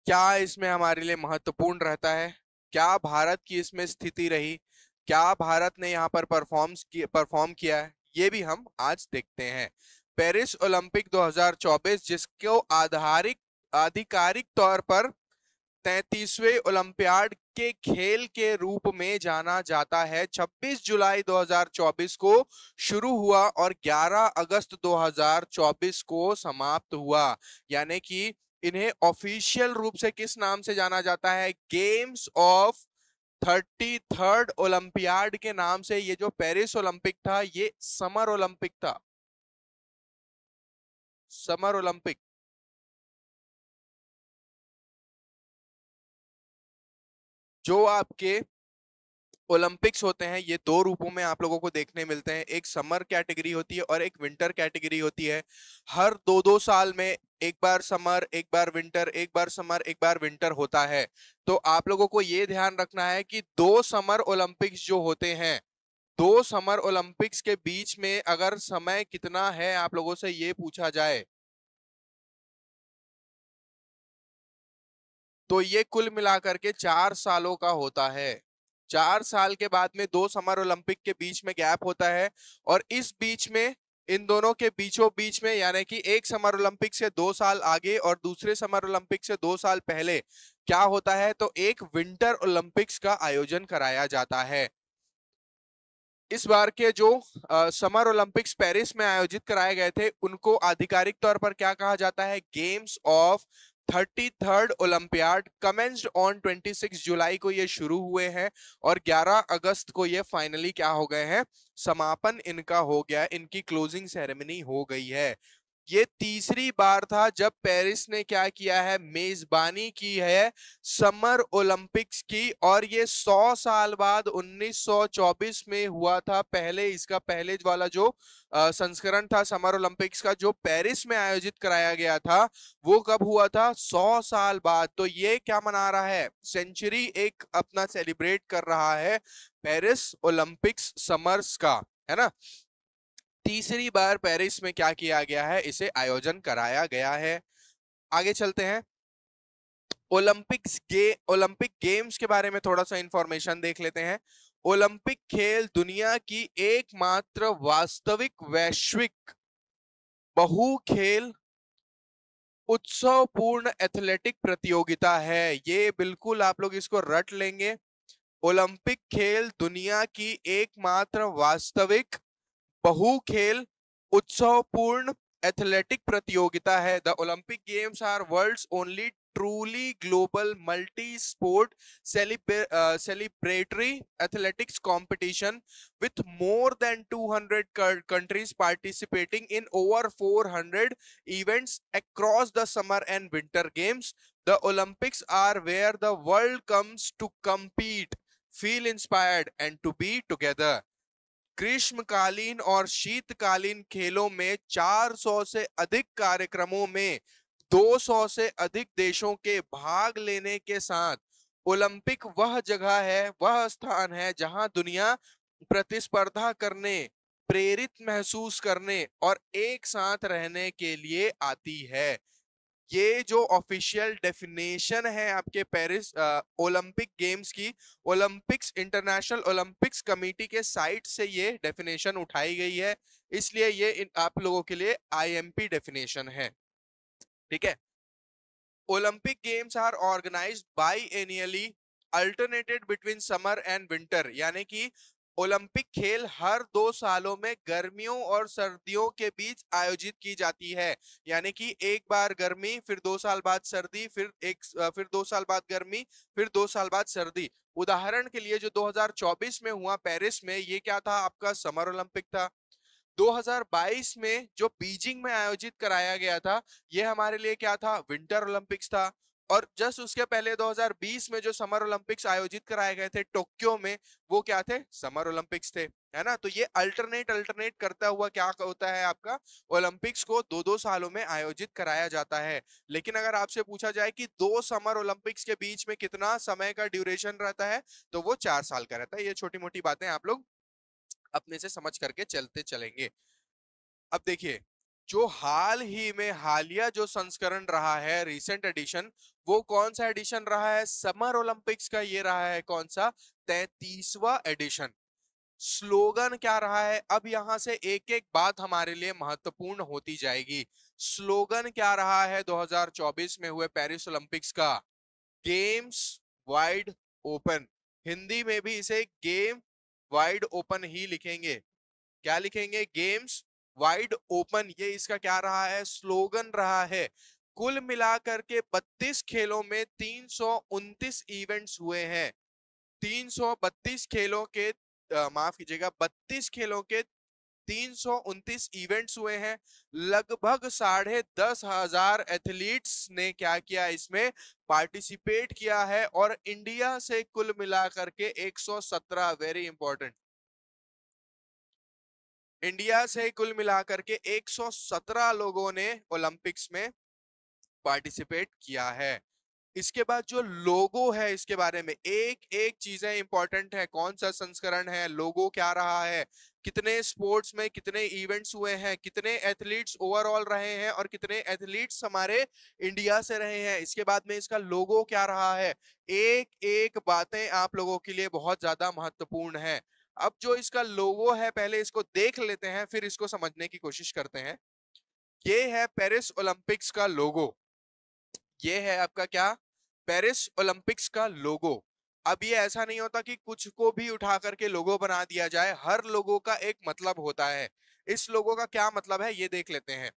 क्या इसमें हमारे लिए महत्वपूर्ण रहता है क्या भारत की इसमें स्थिति रही क्या भारत ने यहाँ पर परफॉर्म परफॉर्म किया है ये भी हम आज देखते हैं पेरिस ओलंपिक 2024 जिसको आधारिक आधिकारिक तौर पर तैतीसवें ओलंपियाड के खेल के रूप में जाना जाता है 26 जुलाई 2024 को शुरू हुआ और 11 अगस्त 2024 को समाप्त हुआ यानी कि इन्हें ऑफिशियल रूप से किस नाम से जाना जाता है games of thirty third Olympiad के नाम से ये जो पेरिस ओलंपिक था ये समर ओलंपिक था समर ओलंपिक जो आपके ओलंपिक्स होते हैं ये दो रूपों में आप लोगों को देखने मिलते हैं एक समर कैटेगरी होती है और एक विंटर कैटेगरी होती है हर दो दो साल में एक बार समर एक बार विंटर एक बार समर एक बार विंटर होता है तो आप लोगों को ये ध्यान रखना है कि दो समर ओलंपिक्स जो होते हैं दो समर ओलंपिक्स के बीच में अगर समय कितना है आप लोगों से ये पूछा जाए तो ये कुल मिलाकर के चार सालों का होता है चार साल के बाद में दो समर ओलंपिक के बीच में गैप होता है और इस बीच में इन दोनों के बीचों बीच में यानी कि एक समर ओलंपिक से दो साल आगे और दूसरे समर ओलंपिक से दो साल पहले क्या होता है तो एक विंटर ओलंपिक्स का आयोजन कराया जाता है इस बार के जो आ, समर ओलंपिक्स पेरिस में आयोजित कराए गए थे उनको आधिकारिक तौर पर क्या कहा जाता है games of thirty third Olympiad commenced on twenty six July को ये शुरू हुए हैं और ग्यारह अगस्त को ये फाइनली क्या हो गए हैं समापन इनका हो गया इनकी क्लोजिंग सेरेमनी हो गई है ये तीसरी बार था जब पेरिस ने क्या किया है मेजबानी की है समर ओलंपिक्स की और ये 100 साल बाद 1924 में हुआ था पहले इसका पहले वाला जो संस्करण था समर ओलंपिक्स का जो पेरिस में आयोजित कराया गया था वो कब हुआ था 100 साल बाद तो ये क्या मना रहा है सेंचुरी एक अपना सेलिब्रेट कर रहा है पेरिस ओलंपिक्स समर्स का है ना तीसरी बार पेरिस में क्या किया गया है इसे आयोजन कराया गया है आगे चलते हैं ओलंपिक्स गे ओलंपिक गेम्स के बारे में थोड़ा सा इंफॉर्मेशन देख लेते हैं ओलंपिक खेल दुनिया की एकमात्र वास्तविक वैश्विक बहु खेल उत्सव पूर्ण एथलेटिक प्रतियोगिता है ये बिल्कुल आप लोग इसको रट लेंगे ओलंपिक खेल दुनिया की एकमात्र वास्तविक बहु खेल उत्सवपूर्ण एथलेटिक प्रतियोगिता है the Olympic games are world's only truly global multi sport celebratory athletics competition with more than 200 countries participating in over 400 events across the summer and winter games the Olympics are where the world comes to compete feel inspired and to be together ग्रीष्मकालीन और शीतकालीन खेलों में 400 से अधिक कार्यक्रमों में 200 से अधिक देशों के भाग लेने के साथ ओलंपिक वह जगह है वह स्थान है जहां दुनिया प्रतिस्पर्धा करने प्रेरित महसूस करने और एक साथ रहने के लिए आती है ये जो ऑफिशियल डेफिनेशन है आपके पेरिस ओलंपिक गेम्स की ओलंपिक्स इंटरनेशनल ओलंपिक्स कमेटी के साइट से ये डेफिनेशन उठाई गई है इसलिए ये इन, आप लोगों के लिए आईएमपी डेफिनेशन है ठीक है Olympic games are organized by annually alternated between summer and winter यानी कि ओलंपिक खेल हर दो सालों में गर्मियों और सर्दियों के बीच आयोजित की जाती है यानी कि एक बार गर्मी फिर दो साल बाद सर्दी फिर एक फिर दो साल बाद गर्मी फिर दो साल बाद सर्दी उदाहरण के लिए जो 2024 में हुआ पेरिस में ये क्या था आपका समर ओलंपिक था 2022 में जो बीजिंग में आयोजित कराया गया था ये हमारे लिए क्या था विंटर ओलंपिक्स था और जस्ट उसके पहले 2020 में जो समर ओलंपिक्स आयोजित कराए गए थे टोक्यो में वो क्या थे समर ओलंपिक्स थे है ना तो ये अल्टरनेट अल्टरनेट करता हुआ क्या होता है आपका ओलंपिक्स को दो दो सालों में आयोजित कराया जाता है लेकिन अगर आपसे पूछा जाए कि दो समर ओलंपिक्स के बीच में कितना समय का ड्यूरेशन रहता है तो वो चार साल का रहता है ये छोटी मोटी बातें आप लोग अपने से समझ करके चलते चलेंगे अब देखिए जो हाल ही में हालिया जो संस्करण रहा है रिसेंट एडिशन वो कौन सा एडिशन रहा है समर ओलंपिक्स का ये रहा है कौन सा तैतीसवा एडिशन स्लोगन क्या रहा है अब यहाँ से एक एक बात हमारे लिए महत्वपूर्ण होती जाएगी स्लोगन क्या रहा है 2024 में हुए पेरिस ओलंपिक्स का गेम्स वाइड ओपन हिंदी में भी इसे गेम वाइड ओपन ही लिखेंगे क्या लिखेंगे गेम्स वाइड ओपन ये इसका क्या रहा है स्लोगन रहा है कुल मिलाकर के 32 खेलों में तीन इवेंट्स हुए हैं 332 खेलों के माफ कीजिएगा 32 खेलों के तीन इवेंट्स हुए हैं लगभग साढ़े दस हजार एथलीट्स ने क्या किया इसमें पार्टिसिपेट किया है और इंडिया से कुल मिलाकर के 117 वेरी इंपॉर्टेंट इंडिया से कुल मिलाकर के 117 लोगों ने ओलंपिक्स में पार्टिसिपेट किया है इसके बाद जो लोगो है इसके बारे में एक एक चीजें इंपॉर्टेंट है कौन सा संस्करण है लोगो क्या रहा है कितने स्पोर्ट्स में कितने इवेंट्स हुए हैं कितने एथलीट्स ओवरऑल रहे हैं और कितने एथलीट्स हमारे इंडिया से रहे हैं इसके बाद में इसका लोगो क्या रहा है एक एक बातें आप लोगों के लिए बहुत ज्यादा महत्वपूर्ण है अब जो इसका लोगो है पहले इसको देख लेते हैं फिर इसको समझने की कोशिश करते हैं ये है पेरिस ओलंपिक्स का लोगो ये है आपका क्या पेरिस ओलंपिक्स का लोगो अब ये ऐसा नहीं होता कि कुछ को भी उठा करके लोगो बना दिया जाए हर लोगो का एक मतलब होता है इस लोगो का क्या मतलब है ये देख लेते हैं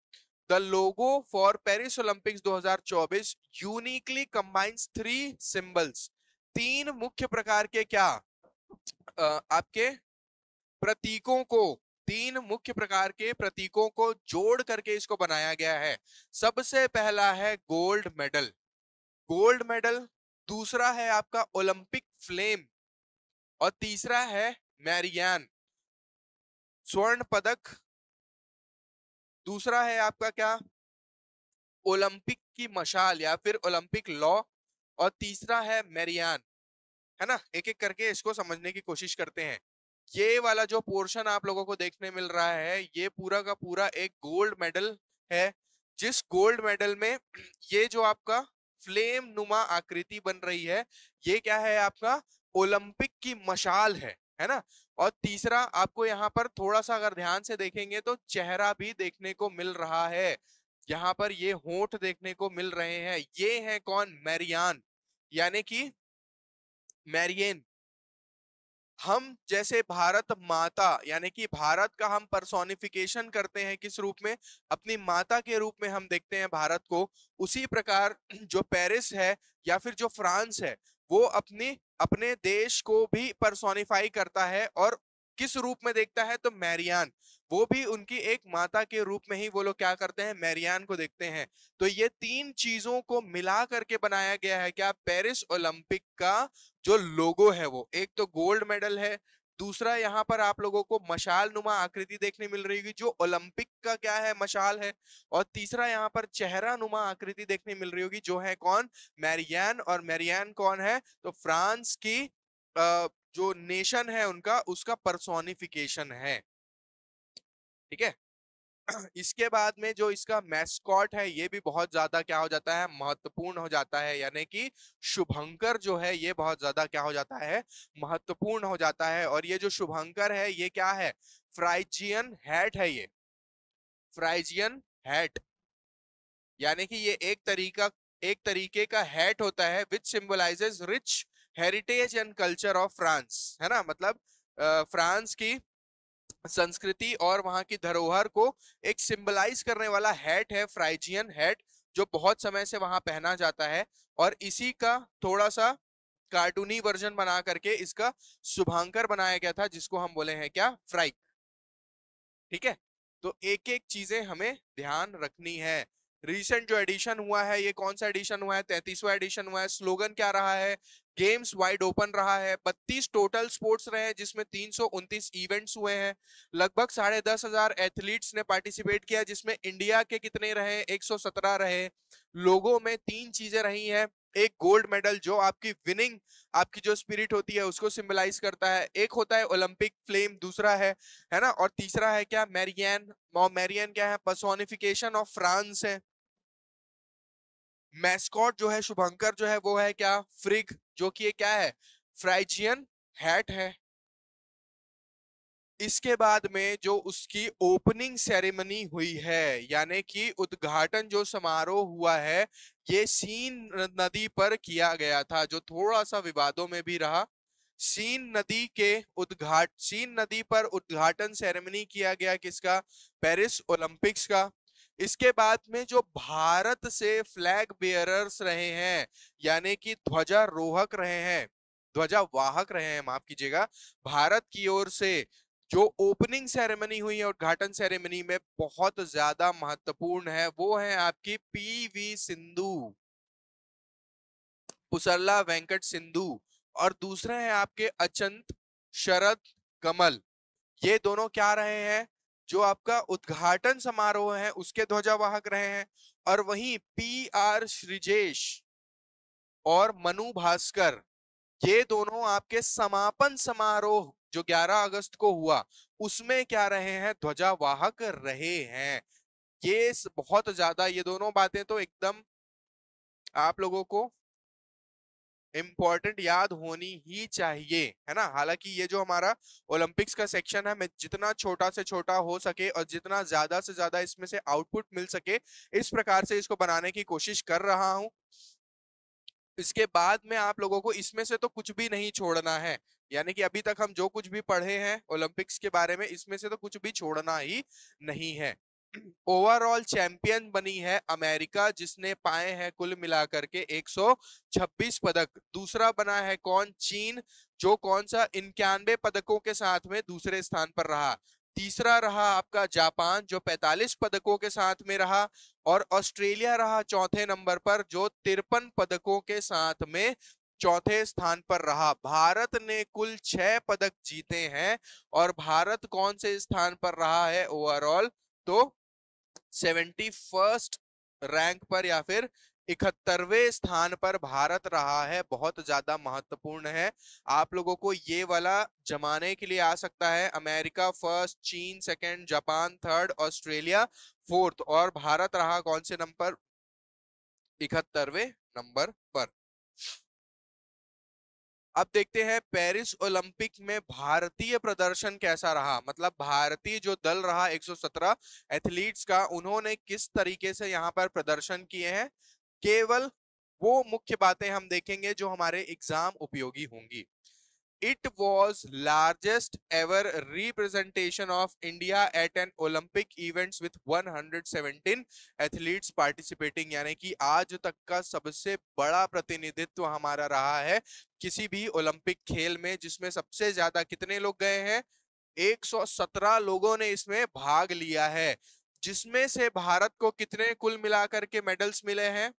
the logo for Paris Olympics 2024 uniquely combines three symbols तीन मुख्य प्रकार के क्या आपके प्रतीकों को तीन मुख्य प्रकार के प्रतीकों को जोड़ करके इसको बनाया गया है सबसे पहला है गोल्ड मेडल गोल्ड मेडल दूसरा है आपका ओलंपिक फ्लेम और तीसरा है मैरियान स्वर्ण पदक दूसरा है आपका क्या ओलंपिक की मशाल या फिर ओलंपिक लॉ और तीसरा है मैरियान है ना एक एक करके इसको समझने की कोशिश करते हैं ये वाला जो पोर्शन आप लोगों को देखने मिल रहा है ये पूरा का पूरा एक गोल्ड मेडल है जिस गोल्ड मेडल में ये जो आपका फ्लेम नुमा आकृति बन रही है ये क्या है आपका ओलंपिक की मशाल है है ना और तीसरा आपको यहाँ पर थोड़ा सा अगर ध्यान से देखेंगे तो चेहरा भी देखने को मिल रहा है यहाँ पर ये होठ देखने को मिल रहे हैं ये है कौन मैरियान यानी कि मैरियन हम जैसे भारत माता यानी कि भारत का हम परसोनिफिकेशन करते हैं किस रूप में अपनी माता के रूप में हम देखते हैं भारत को उसी प्रकार जो पेरिस है या फिर जो फ्रांस है वो अपनी अपने देश को भी परसोनिफाई करता है और किस रूप में देखता है तो मैरियान वो भी उनकी एक माता के रूप में ही वो लोग क्या करते हैं मैरियान को देखते हैं तो ये तीन चीजों को मिला करके बनाया गया है क्या पेरिस ओलंपिक का जो लोगो है वो एक तो गोल्ड मेडल है दूसरा यहाँ पर आप लोगों को मशाल नुमा आकृति देखने मिल रही होगी जो ओलंपिक का क्या है मशाल है और तीसरा यहाँ पर चेहरा नुमा आकृति देखने मिल रही होगी जो है कौन मैरियन और मैरियन कौन है तो फ्रांस की जो नेशन है उनका उसका परसोनिफिकेशन है ठीक है इसके बाद में जो इसका मैस्कॉट है ये भी बहुत ज्यादा क्या हो जाता है महत्वपूर्ण हो जाता है यानी कि शुभंकर जो है ये बहुत ज्यादा क्या हो जाता है महत्वपूर्ण हो जाता है और ये जो शुभंकर है ये क्या है फ्राइजियन हैट है ये फ्राइजियन हैट यानी कि ये एक तरीका एक तरीके का हैट होता है which symbolizes rich heritage and culture of France है ना मतलब फ्रांस की संस्कृति और वहां की धरोहर को एक सिंबलाइज करने वाला हैट है फ्राइजियन हैट जो बहुत समय से वहां पहना जाता है और इसी का थोड़ा सा कार्टूनी वर्जन बना करके इसका शुभांकर बनाया गया था जिसको हम बोले हैं क्या फ्राइक ठीक है तो एक एक चीजें हमें ध्यान रखनी है रिसेंट जो एडिशन हुआ है ये कौन सा एडिशन हुआ है तैतीसवा एडिशन हुआ है स्लोगन क्या रहा है गेम्स वाइड ओपन रहा है बत्तीस टोटल स्पोर्ट्स रहे हैं जिसमें तीन सौ इवेंट्स हुए हैं लगभग साढ़े दस हजार एथलीट्स ने पार्टिसिपेट किया जिसमें इंडिया के कितने रहे एक सौ सत्रह रहे लोगों में तीन चीजें रही हैं एक गोल्ड मेडल जो आपकी विनिंग आपकी जो स्पिरिट होती है उसको सिंबलाइज करता है एक होता है ओलंपिक फ्लेम दूसरा है है ना और तीसरा है क्या मैरियन मैरियन क्या है पर्सोनिफिकेशन ऑफ फ्रांस है मैस्कॉट जो है शुभंकर जो है वो है क्या फ्रिग जो कि ये क्या है फ्राइजियन हैट है इसके बाद में जो उसकी ओपनिंग सेरेमनी हुई है यानी कि उद्घाटन जो समारोह हुआ है ये सीन नदी पर किया गया था जो थोड़ा सा विवादों में भी रहा सीन नदी के उद्घाट सीन नदी पर उद्घाटन सेरेमनी किया गया किसका पेरिस ओलंपिक्स का इसके बाद में जो भारत से फ्लैग बेयरर्स रहे हैं यानी कि ध्वजा रोहक रहे हैं ध्वजा वाहक रहे हैं माफ कीजिएगा भारत की ओर से जो ओपनिंग सेरेमनी हुई है उद्घाटन सेरेमनी में बहुत ज्यादा महत्वपूर्ण है वो है आपकी पीवी सिंधु पुसरला वेंकट सिंधु और दूसरे हैं आपके अचंत शरद कमल ये दोनों क्या रहे हैं जो आपका उद्घाटन समारोह है उसके ध्वजावाहक रहे हैं और वहीं पी आर श्रीजेश और मनु भास्कर ये दोनों आपके समापन समारोह जो 11 अगस्त को हुआ उसमें क्या रहे हैं ध्वजावाहक रहे हैं ये बहुत ज्यादा ये दोनों बातें तो एकदम आप लोगों को इम्पोर्टेंट याद होनी ही चाहिए है ना हालांकि ये जो हमारा ओलंपिक्स का सेक्शन है मैं जितना छोटा से छोटा हो सके और जितना ज्यादा से ज्यादा इसमें से आउटपुट मिल सके इस प्रकार से इसको बनाने की कोशिश कर रहा हूँ इसके बाद में आप लोगों को इसमें से तो कुछ भी नहीं छोड़ना है यानी कि अभी तक हम जो कुछ भी पढ़े हैं ओलंपिक्स के बारे में इसमें से तो कुछ भी छोड़ना ही नहीं है ओवरऑल चैंपियन बनी है अमेरिका जिसने पाए हैं कुल मिलाकर के 126 पदक दूसरा बना है कौन चीन जो कौन सा इक्यानवे पदकों के साथ में दूसरे स्थान पर रहा तीसरा रहा आपका जापान जो 45 पदकों के साथ में रहा और ऑस्ट्रेलिया रहा चौथे नंबर पर जो तिरपन पदकों के साथ में चौथे स्थान पर रहा भारत ने कुल छह पदक जीते हैं और भारत कौन से स्थान पर रहा है ओवरऑल तो सेवेंटी फर्स्ट रैंक पर या फिर इकहत्तरवे स्थान पर भारत रहा है बहुत ज्यादा महत्वपूर्ण है आप लोगों को ये वाला जमाने के लिए आ सकता है अमेरिका फर्स्ट चीन second Japan third Australia fourth और भारत रहा कौन से नंबर इकहत्तरवे नंबर पर अब देखते हैं पेरिस ओलंपिक में भारतीय प्रदर्शन कैसा रहा मतलब भारतीय जो दल रहा 117 एथलीट्स का उन्होंने किस तरीके से यहाँ पर प्रदर्शन किए हैं केवल वो मुख्य बातें हम देखेंगे जो हमारे एग्जाम उपयोगी होंगी it was largest ever representation of india at an olympic events with 117 athletes participating यानी कि आज तक का सबसे बड़ा प्रतिनिधित्व हमारा रहा है किसी भी ओलंपिक खेल में जिसमें सबसे ज्यादा कितने लोग गए हैं एक सौ सत्रह लोगों ने इसमें भाग लिया है जिसमें से भारत को कितने कुल मिलाकर के मेडल्स मिले हैं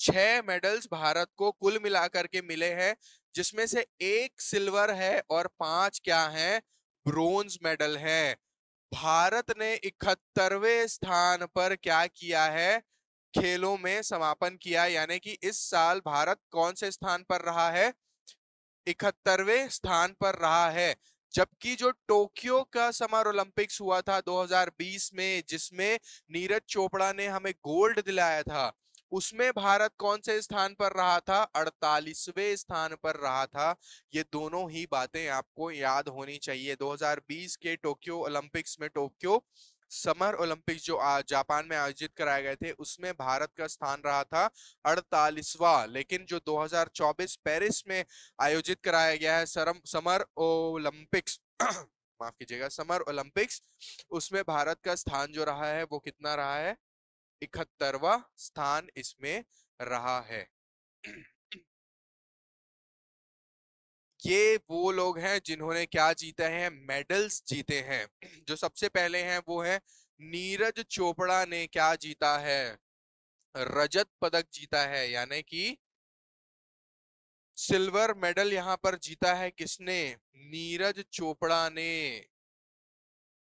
छह मेडल्स भारत को कुल मिलाकर के मिले हैं जिसमें से एक सिल्वर है और पांच क्या है ब्रोंज मेडल है भारत ने इकहत्तरवे स्थान पर क्या किया है खेलों में समापन किया यानी कि इस साल भारत कौन से स्थान पर रहा है इकहत्तरवे स्थान पर रहा है जबकि जो टोक्यो का समर ओलंपिक्स हुआ था 2020 में जिसमें नीरज चोपड़ा ने हमें गोल्ड दिलाया था उसमें भारत कौन से स्थान पर रहा था अड़तालीसवें स्थान पर रहा था ये दोनों ही बातें आपको याद होनी चाहिए 2020 के टोक्यो ओलंपिक्स में टोक्यो समर ओलंपिक्स जो जापान में आयोजित कराए गए थे उसमें भारत का स्थान रहा था अड़तालीसवा लेकिन जो 2024 पेरिस में आयोजित कराया गया है सरम समर ओलंपिक्स माफ कीजिएगा समर ओलंपिक्स उसमें भारत का स्थान जो रहा है वो कितना रहा है इकहत्तरवा स्थान इसमें रहा है ये वो लोग हैं जिन्होंने क्या जीता है मेडल्स जीते हैं जो सबसे पहले हैं वो है नीरज चोपड़ा ने क्या जीता है रजत पदक जीता है यानी कि सिल्वर मेडल यहाँ पर जीता है किसने नीरज चोपड़ा ने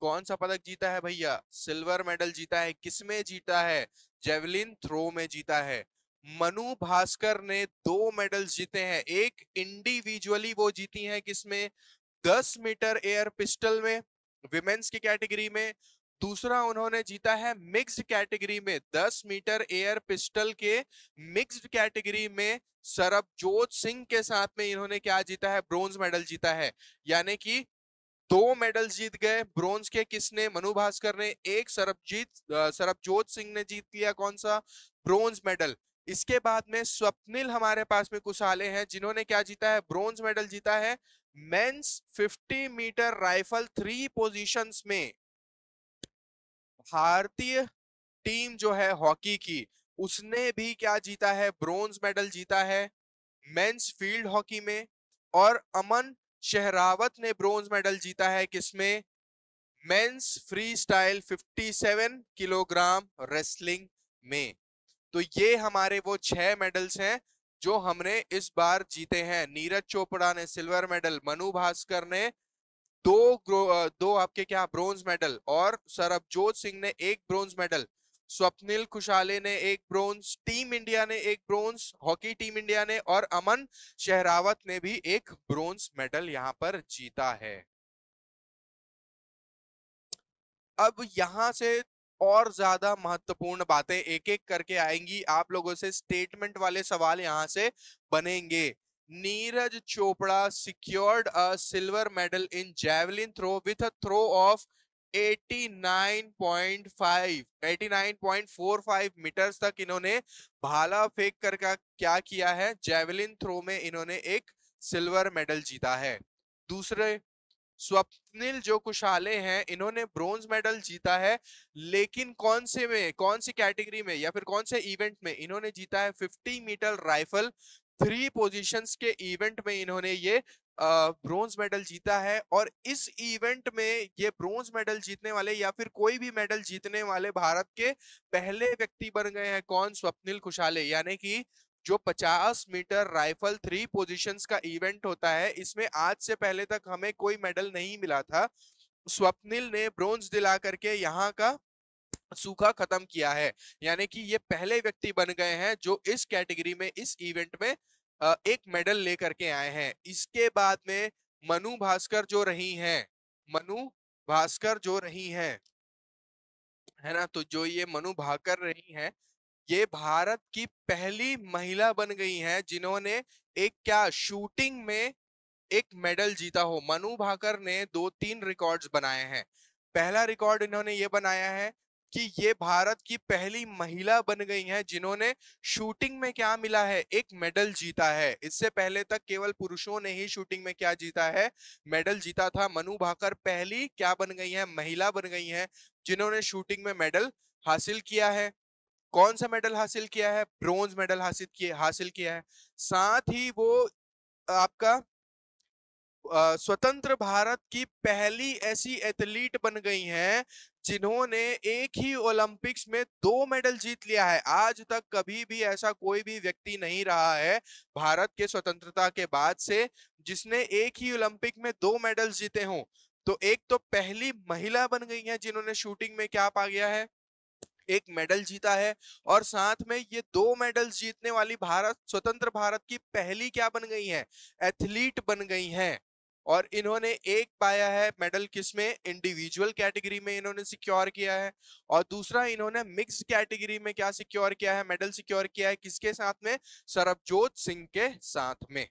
कौन सा पदक जीता है भैया सिल्वर मेडल जीता है किसमें जीता है जेवलिन थ्रो में जीता है मनु भास्कर ने दो मेडल्स जीते हैं एक इंडिविजुअली वो जीती हैं किसमें 10 मीटर एयर पिस्टल में विमेन्स की कैटेगरी में दूसरा उन्होंने जीता है मिक्स्ड कैटेगरी में 10 मीटर एयर पिस्टल के मिक्स्ड कैटेगरी में सरबजोत सिंह के साथ में इन्होंने क्या जीता है ब्रोंज मेडल जीता है यानी कि दो मेडल जीत गए ब्रोंज के किसने मनु भास्कर ने एक सरबजीत सरबजोत सिंह ने जीत लिया कौन सा ब्रोंज मेडल इसके बाद में स्वप्निल हमारे पास में कुशाले हैं जिन्होंने क्या जीता है ब्रोंज मेडल जीता है men's 50 meter rifle three positions में भारतीय टीम जो है हॉकी की उसने भी क्या जीता है ब्रोंज मेडल जीता है मेंस फील्ड हॉकी में और अमन शहरावत ने ब्रोंज मेडल जीता है किसमें men's freestyle seven kilogram wrestling में तो ये हमारे वो छह मेडल्स हैं जो हमने इस बार जीते हैं नीरज चोपड़ा ने सिल्वर मेडल मनु भास्कर ने दो दो आपके क्या ब्रोंज मेडल और सरबजोत सिंह ने एक ब्रोंज मेडल स्वप्निल खुशाले ने एक ब्रोंज टीम इंडिया ने एक ब्रोंज हॉकी टीम इंडिया ने और अमन शहरावत ने भी एक ब्रोंज मेडल यहां पर जीता है अब यहां से और ज्यादा महत्वपूर्ण बातें एक एक करके आएंगी आप लोगों से स्टेटमेंट वाले सवाल यहां से बनेंगे Neeraj Chopra secured a silver medal in javelin throw with a throw of 89.5 89.45 meters तक इन्होंने भाला फेंक कर का क्या किया है जेवलिन थ्रो में इन्होंने एक सिल्वर मेडल जीता है दूसरे स्वप्निल जो कुशाले हैं इन्होंने ब्रॉन्ज मेडल जीता है लेकिन कौन से में कौन सी कैटेगरी में या फिर कौन से इवेंट में इन्होंने जीता है 50 मीटर राइफल थ्री पोजीशंस के इवेंट में इन्होंने ये ब्रोंज मेडल जीता है और इस इवेंट में ये ब्रोंज मेडल जीतने वाले या फिर कोई भी मेडल जीतने वाले भारत के पहले व्यक्ति बन गए हैं कौन स्वप्निल खुशाले यानी कि जो 50 मीटर राइफल थ्री पोजीशंस का इवेंट होता है इसमें आज से पहले तक हमें कोई मेडल नहीं मिला था स्वप्निल ने ब्रोंज दिला करके यहाँ का सूखा खत्म किया है यानी कि ये पहले व्यक्ति बन गए हैं जो इस कैटेगरी में इस इवेंट में एक मेडल लेकर के आए हैं इसके बाद में मनु भास्कर जो रही हैं मनु भास्कर जो रही हैं है ना तो जो ये मनु भाकर रही हैं ये भारत की पहली महिला बन गई हैं जिन्होंने एक क्या शूटिंग में एक मेडल जीता हो मनु भाकर ने दो तीन रिकॉर्ड्स बनाए हैं पहला रिकॉर्ड इन्होंने ये बनाया है कि ये भारत की पहली महिला बन गई हैं जिन्होंने शूटिंग में क्या मिला है एक मेडल जीता है इससे पहले तक केवल पुरुषों ने ही शूटिंग में क्या जीता है मेडल जीता था मनु भाकर पहली क्या बन गई है महिला बन गई है जिन्होंने शूटिंग में मेडल हासिल किया है कौन सा मेडल हासिल किया है ब्रोंज मेडल हासिल किया हासिल किया है साथ ही वो आपका स्वतंत्र भारत की पहली ऐसी एथलीट बन गई हैं जिन्होंने एक ही ओलंपिक्स में दो मेडल जीत लिया है आज तक कभी भी ऐसा कोई भी व्यक्ति नहीं रहा है भारत के स्वतंत्रता के बाद से जिसने एक ही ओलंपिक में दो मेडल जीते हों तो एक तो पहली महिला बन गई है जिन्होंने शूटिंग में क्या पा गया है एक मेडल जीता है और साथ में ये दो मेडल जीतने वाली भारत स्वतंत्र भारत की पहली क्या बन गई है एथलीट बन गई है और इन्होंने एक पाया है मेडल किस में इंडिविजुअल कैटेगरी में इन्होंने सिक्योर किया है और दूसरा इन्होंने मिक्स कैटेगरी में क्या सिक्योर किया है मेडल सिक्योर किया है किसके साथ में सरबजोत सिंह के साथ में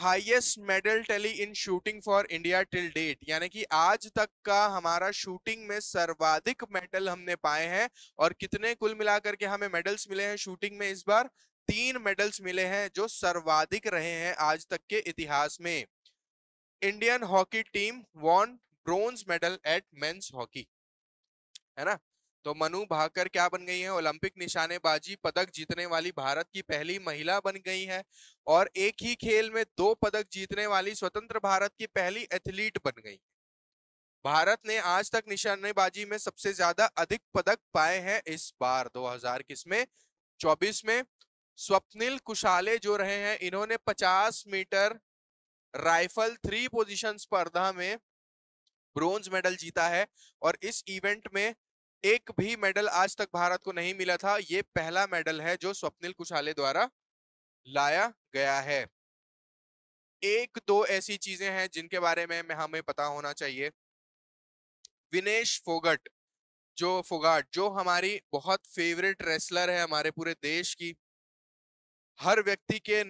highest medal tally in shooting for India till date यानी कि आज तक का हमारा शूटिंग में सर्वाधिक मेडल हमने पाए हैं और कितने कुल मिलाकर के हमें मेडल्स मिले हैं शूटिंग में इस बार तीन मेडल्स मिले हैं जो सर्वाधिक रहे हैं आज तक के इतिहास में Indian hockey team won bronze medal at men's hockey है ना तो मनु भाकर क्या बन गई है ओलंपिक निशानेबाजी पदक जीतने वाली भारत की पहली महिला बन गई है और एक ही खेल में दो पदक जीतने वाली स्वतंत्र भारत की पहली एथलीट बन गई भारत ने आज तक निशानेबाजी में सबसे ज्यादा अधिक पदक पाए हैं इस बार 2000 किस में 24 में स्वप्निल कुशाले जो रहे हैं इन्होंने 50 मीटर राइफल थ्री पोजीशन स्पर्धा में ब्रोंज मेडल जीता है और इस इवेंट में एक भी मेडल आज तक भारत को नहीं मिला था ये पहला मेडल है जो स्वप्निल कुशाले द्वारा लाया गया है एक दो ऐसी चीजें हैं जिनके बारे में हमें पता होना चाहिए विनेश फोगट जो फोगाट जो हमारी बहुत फेवरेट रेसलर है हमारे पूरे देश की हर व्यक्ति के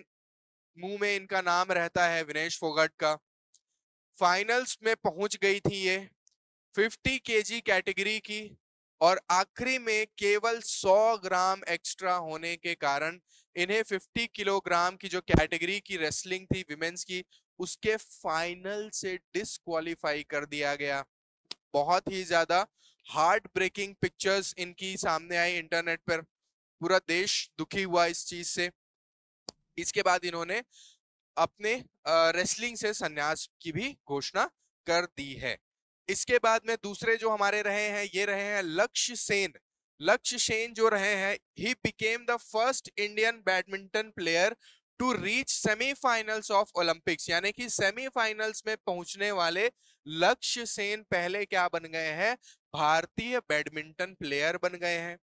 मुंह में इनका नाम रहता है विनेश फोगट का फाइनल्स में पहुंच गई थी ये 50 केजी कैटेगरी की और आखिरी में केवल 100 ग्राम एक्स्ट्रा होने के कारण इन्हें 50 किलोग्राम की जो कैटेगरी की रेसलिंग थी विमेन्स की उसके फाइनल से डिसक्वालीफाई कर दिया गया बहुत ही ज्यादा हार्ट ब्रेकिंग पिक्चर्स इनकी सामने आई इंटरनेट पर पूरा देश दुखी हुआ इस चीज से इसके बाद इन्होंने अपने रेसलिंग से संन्यास की भी घोषणा कर दी है इसके बाद में दूसरे जो हमारे रहे हैं ये रहे हैं लक्ष्य सेन लक्ष्य सेन जो रहे हैं he became the first Indian badminton player to reach semifinals of Olympics यानी कि सेमीफाइनल्स में पहुंचने वाले लक्ष्य सेन पहले क्या बन गए हैं भारतीय बैडमिंटन प्लेयर बन गए हैं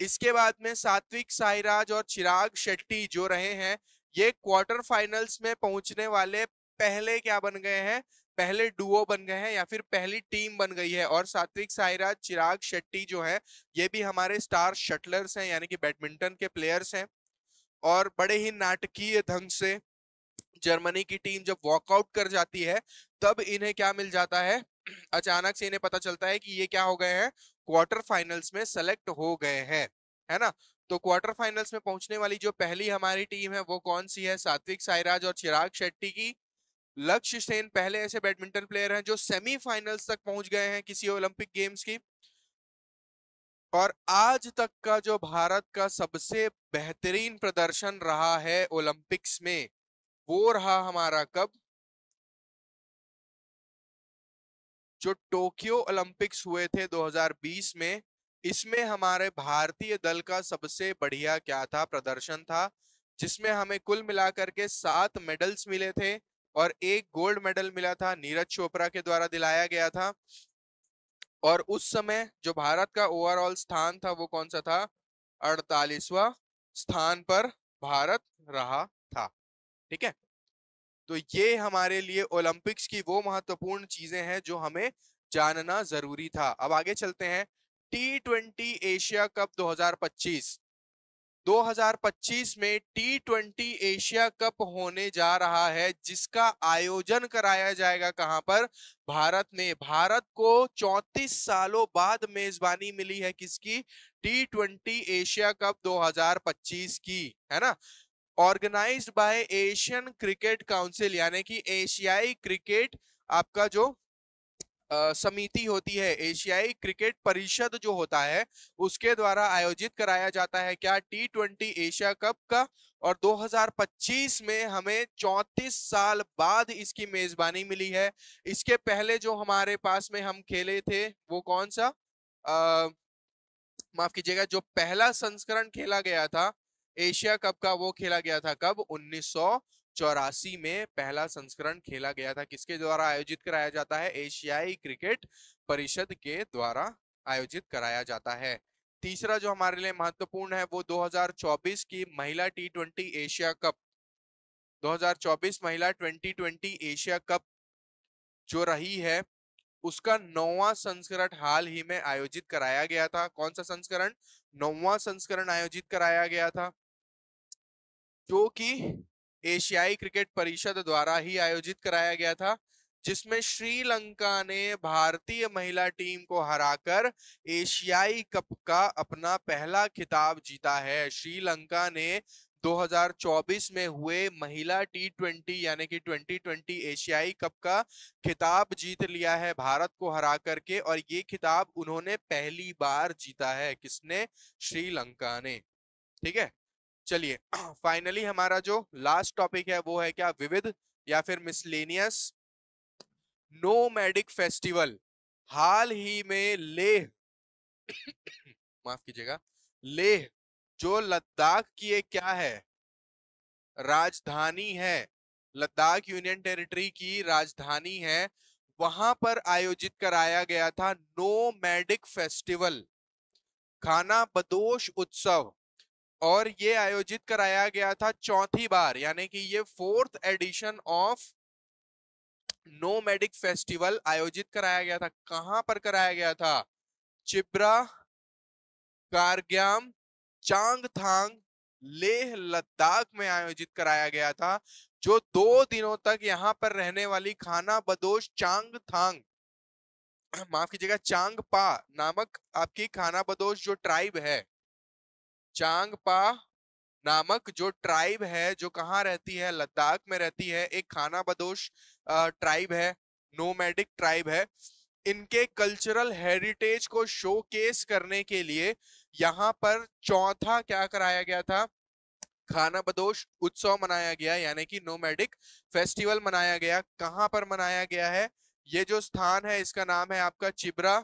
इसके बाद में सात्विक साईराज और चिराग शेट्टी जो रहे हैं ये क्वार्टर फाइनल्स में पहुंचने वाले पहले क्या बन गए हैं पहले डुओ बन गए हैं या फिर पहली टीम बन गई है और सात्विक साईराज चिराग शेट्टी जो है ये भी हमारे स्टार शटलर्स हैं यानी कि बैडमिंटन के प्लेयर्स हैं और बड़े ही नाटकीय ढंग से जर्मनी की टीम जब वॉकआउट कर जाती है तब इन्हें क्या मिल जाता है अचानक से इन्हें पता चलता है कि ये क्या हो गए हैं क्वार्टर फाइनल्स में सेलेक्ट हो गए हैं है ना तो क्वार्टर फाइनल्स में पहुंचने वाली जो पहली हमारी टीम है वो कौन सी है सात्विक साईराज और चिराग शेट्टी की लक्ष्य सेन पहले ऐसे बैडमिंटन प्लेयर हैं जो सेमीफाइनल्स तक पहुंच गए हैं किसी ओलंपिक गेम्स की और आज तक का जो भारत का सबसे बेहतरीन प्रदर्शन रहा है ओलंपिक्स में वो रहा हमारा कब जो टोक्यो ओलंपिक्स हुए थे 2020 में इसमें हमारे भारतीय दल का सबसे बढ़िया क्या था प्रदर्शन था जिसमें हमें कुल मिलाकर के सात मेडल्स मिले थे और एक गोल्ड मेडल मिला था नीरज चोपड़ा के द्वारा दिलाया गया था और उस समय जो भारत का ओवरऑल स्थान था वो कौन सा था अड़तालीसवा स्थान पर भारत रहा था ठीक है तो ये हमारे लिए ओलंपिक्स की वो महत्वपूर्ण चीजें हैं जो हमें जानना जरूरी था अब आगे चलते हैं टी ट्वेंटी एशिया कप 2025 2025 में टी ट्वेंटी एशिया कप होने जा रहा है जिसका आयोजन कराया जाएगा कहां पर भारत ने भारत को 34 सालों बाद मेजबानी मिली है किसकी टी ट्वेंटी एशिया कप 2025 की है ना organized by Asian cricket council यानी कि एशियाई क्रिकेट आपका जो समिति होती है एशियाई क्रिकेट परिषद जो होता है उसके द्वारा आयोजित कराया जाता है क्या टी ट्वेंटी एशिया कप का और 2025 में हमें 34 साल बाद इसकी मेजबानी मिली है इसके पहले जो हमारे पास में हम खेले थे वो कौन सा माफ कीजिएगा जो पहला संस्करण खेला गया था एशिया कप का वो खेला गया था कब उन्नीस चौरासी में पहला संस्करण खेला गया था किसके द्वारा आयोजित कराया जाता है एशियाई क्रिकेट परिषद के द्वारा आयोजित कराया जाता है तीसरा जो हमारे लिए महत्वपूर्ण है वो 2024 की महिला टी ट्वेंटी एशिया कप 2024 महिला 2020 एशिया कप जो रही है उसका नौवा संस्करण हाल ही में आयोजित कराया गया था कौन सा संस्करण नौवा संस्करण आयोजित कराया गया था जो कि एशियाई क्रिकेट परिषद द्वारा ही आयोजित कराया गया था जिसमें श्रीलंका ने भारतीय महिला टीम को हराकर एशियाई कप का अपना पहला खिताब जीता है श्रीलंका ने 2024 में हुए महिला टी ट्वेंटी यानी कि 2020 एशियाई कप का खिताब जीत लिया है भारत को हरा करके और ये खिताब उन्होंने पहली बार जीता है किसने श्रीलंका ने ठीक है चलिए फाइनली हमारा जो लास्ट टॉपिक है वो है क्या विविध या फिर मिसलेनियस नो मैडिक फेस्टिवल हाल ही में लेह माफ कीजिएगा लेह जो लद्दाख की एक क्या है राजधानी है लद्दाख यूनियन टेरिटरी की राजधानी है वहां पर आयोजित कराया गया था नो मैडिक फेस्टिवल खाना बदोश उत्सव और ये आयोजित कराया गया था चौथी बार यानी कि ये fourth edition of nomadic festival आयोजित कराया गया था कहां पर कराया गया था चिब्रा कारग्याम चांगथांग लेह लद्दाख में आयोजित कराया गया था जो दो दिनों तक यहाँ पर रहने वाली खाना बदोश चांग थांग माफ कीजिएगा चांग पा नामक आपकी खाना बदोश जो ट्राइब है चांगपा नामक जो ट्राइब है जो कहाँ रहती है लद्दाख में रहती है एक खाना बदोश ट्राइब है नोमैडिक ट्राइब है इनके कल्चरल हेरिटेज को शोकेस करने के लिए यहाँ पर चौथा क्या कराया गया था खाना बदोश उत्सव मनाया गया यानी कि नोमैडिक फेस्टिवल मनाया गया कहाँ पर मनाया गया है ये जो स्थान है इसका नाम है आपका चिबरा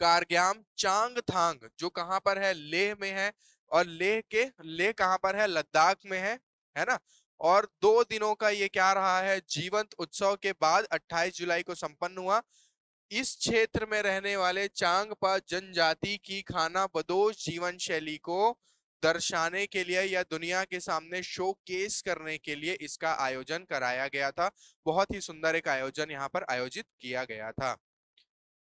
कारग्याम चांग थांग जो कहां पर है लेह में है और लेह के लेह कहां पर है लद्दाख में है है ना और दो दिनों का ये क्या रहा है जीवंत उत्सव के बाद 28 जुलाई को संपन्न हुआ इस क्षेत्र में रहने वाले पर जनजाति की खाना बदोश जीवन शैली को दर्शाने के लिए या दुनिया के सामने शो केस करने के लिए इसका आयोजन कराया गया था बहुत ही सुंदर एक आयोजन यहाँ पर आयोजित किया गया था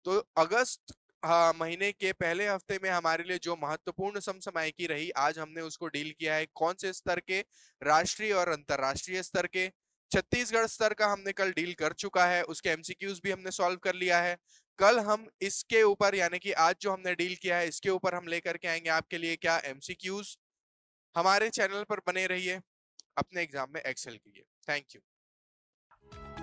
तो अगस्त हाँ, महीने के पहले हफ्ते में हमारे लिए जो महत्वपूर्ण की रही आज हमने उसको डील किया है कौन से स्तर के राष्ट्रीय और अंतर्राष्ट्रीय स्तर के छत्तीसगढ़ स्तर का हमने कल डील कर चुका है उसके एमसीक्यूज भी हमने सॉल्व कर लिया है कल हम इसके ऊपर यानी कि आज जो हमने डील किया है इसके ऊपर हम लेकर के आएंगे आपके लिए क्या एमसीक्यूज हमारे चैनल पर बने रहिए अपने एग्जाम में एक्सेल के लिए थैंक यू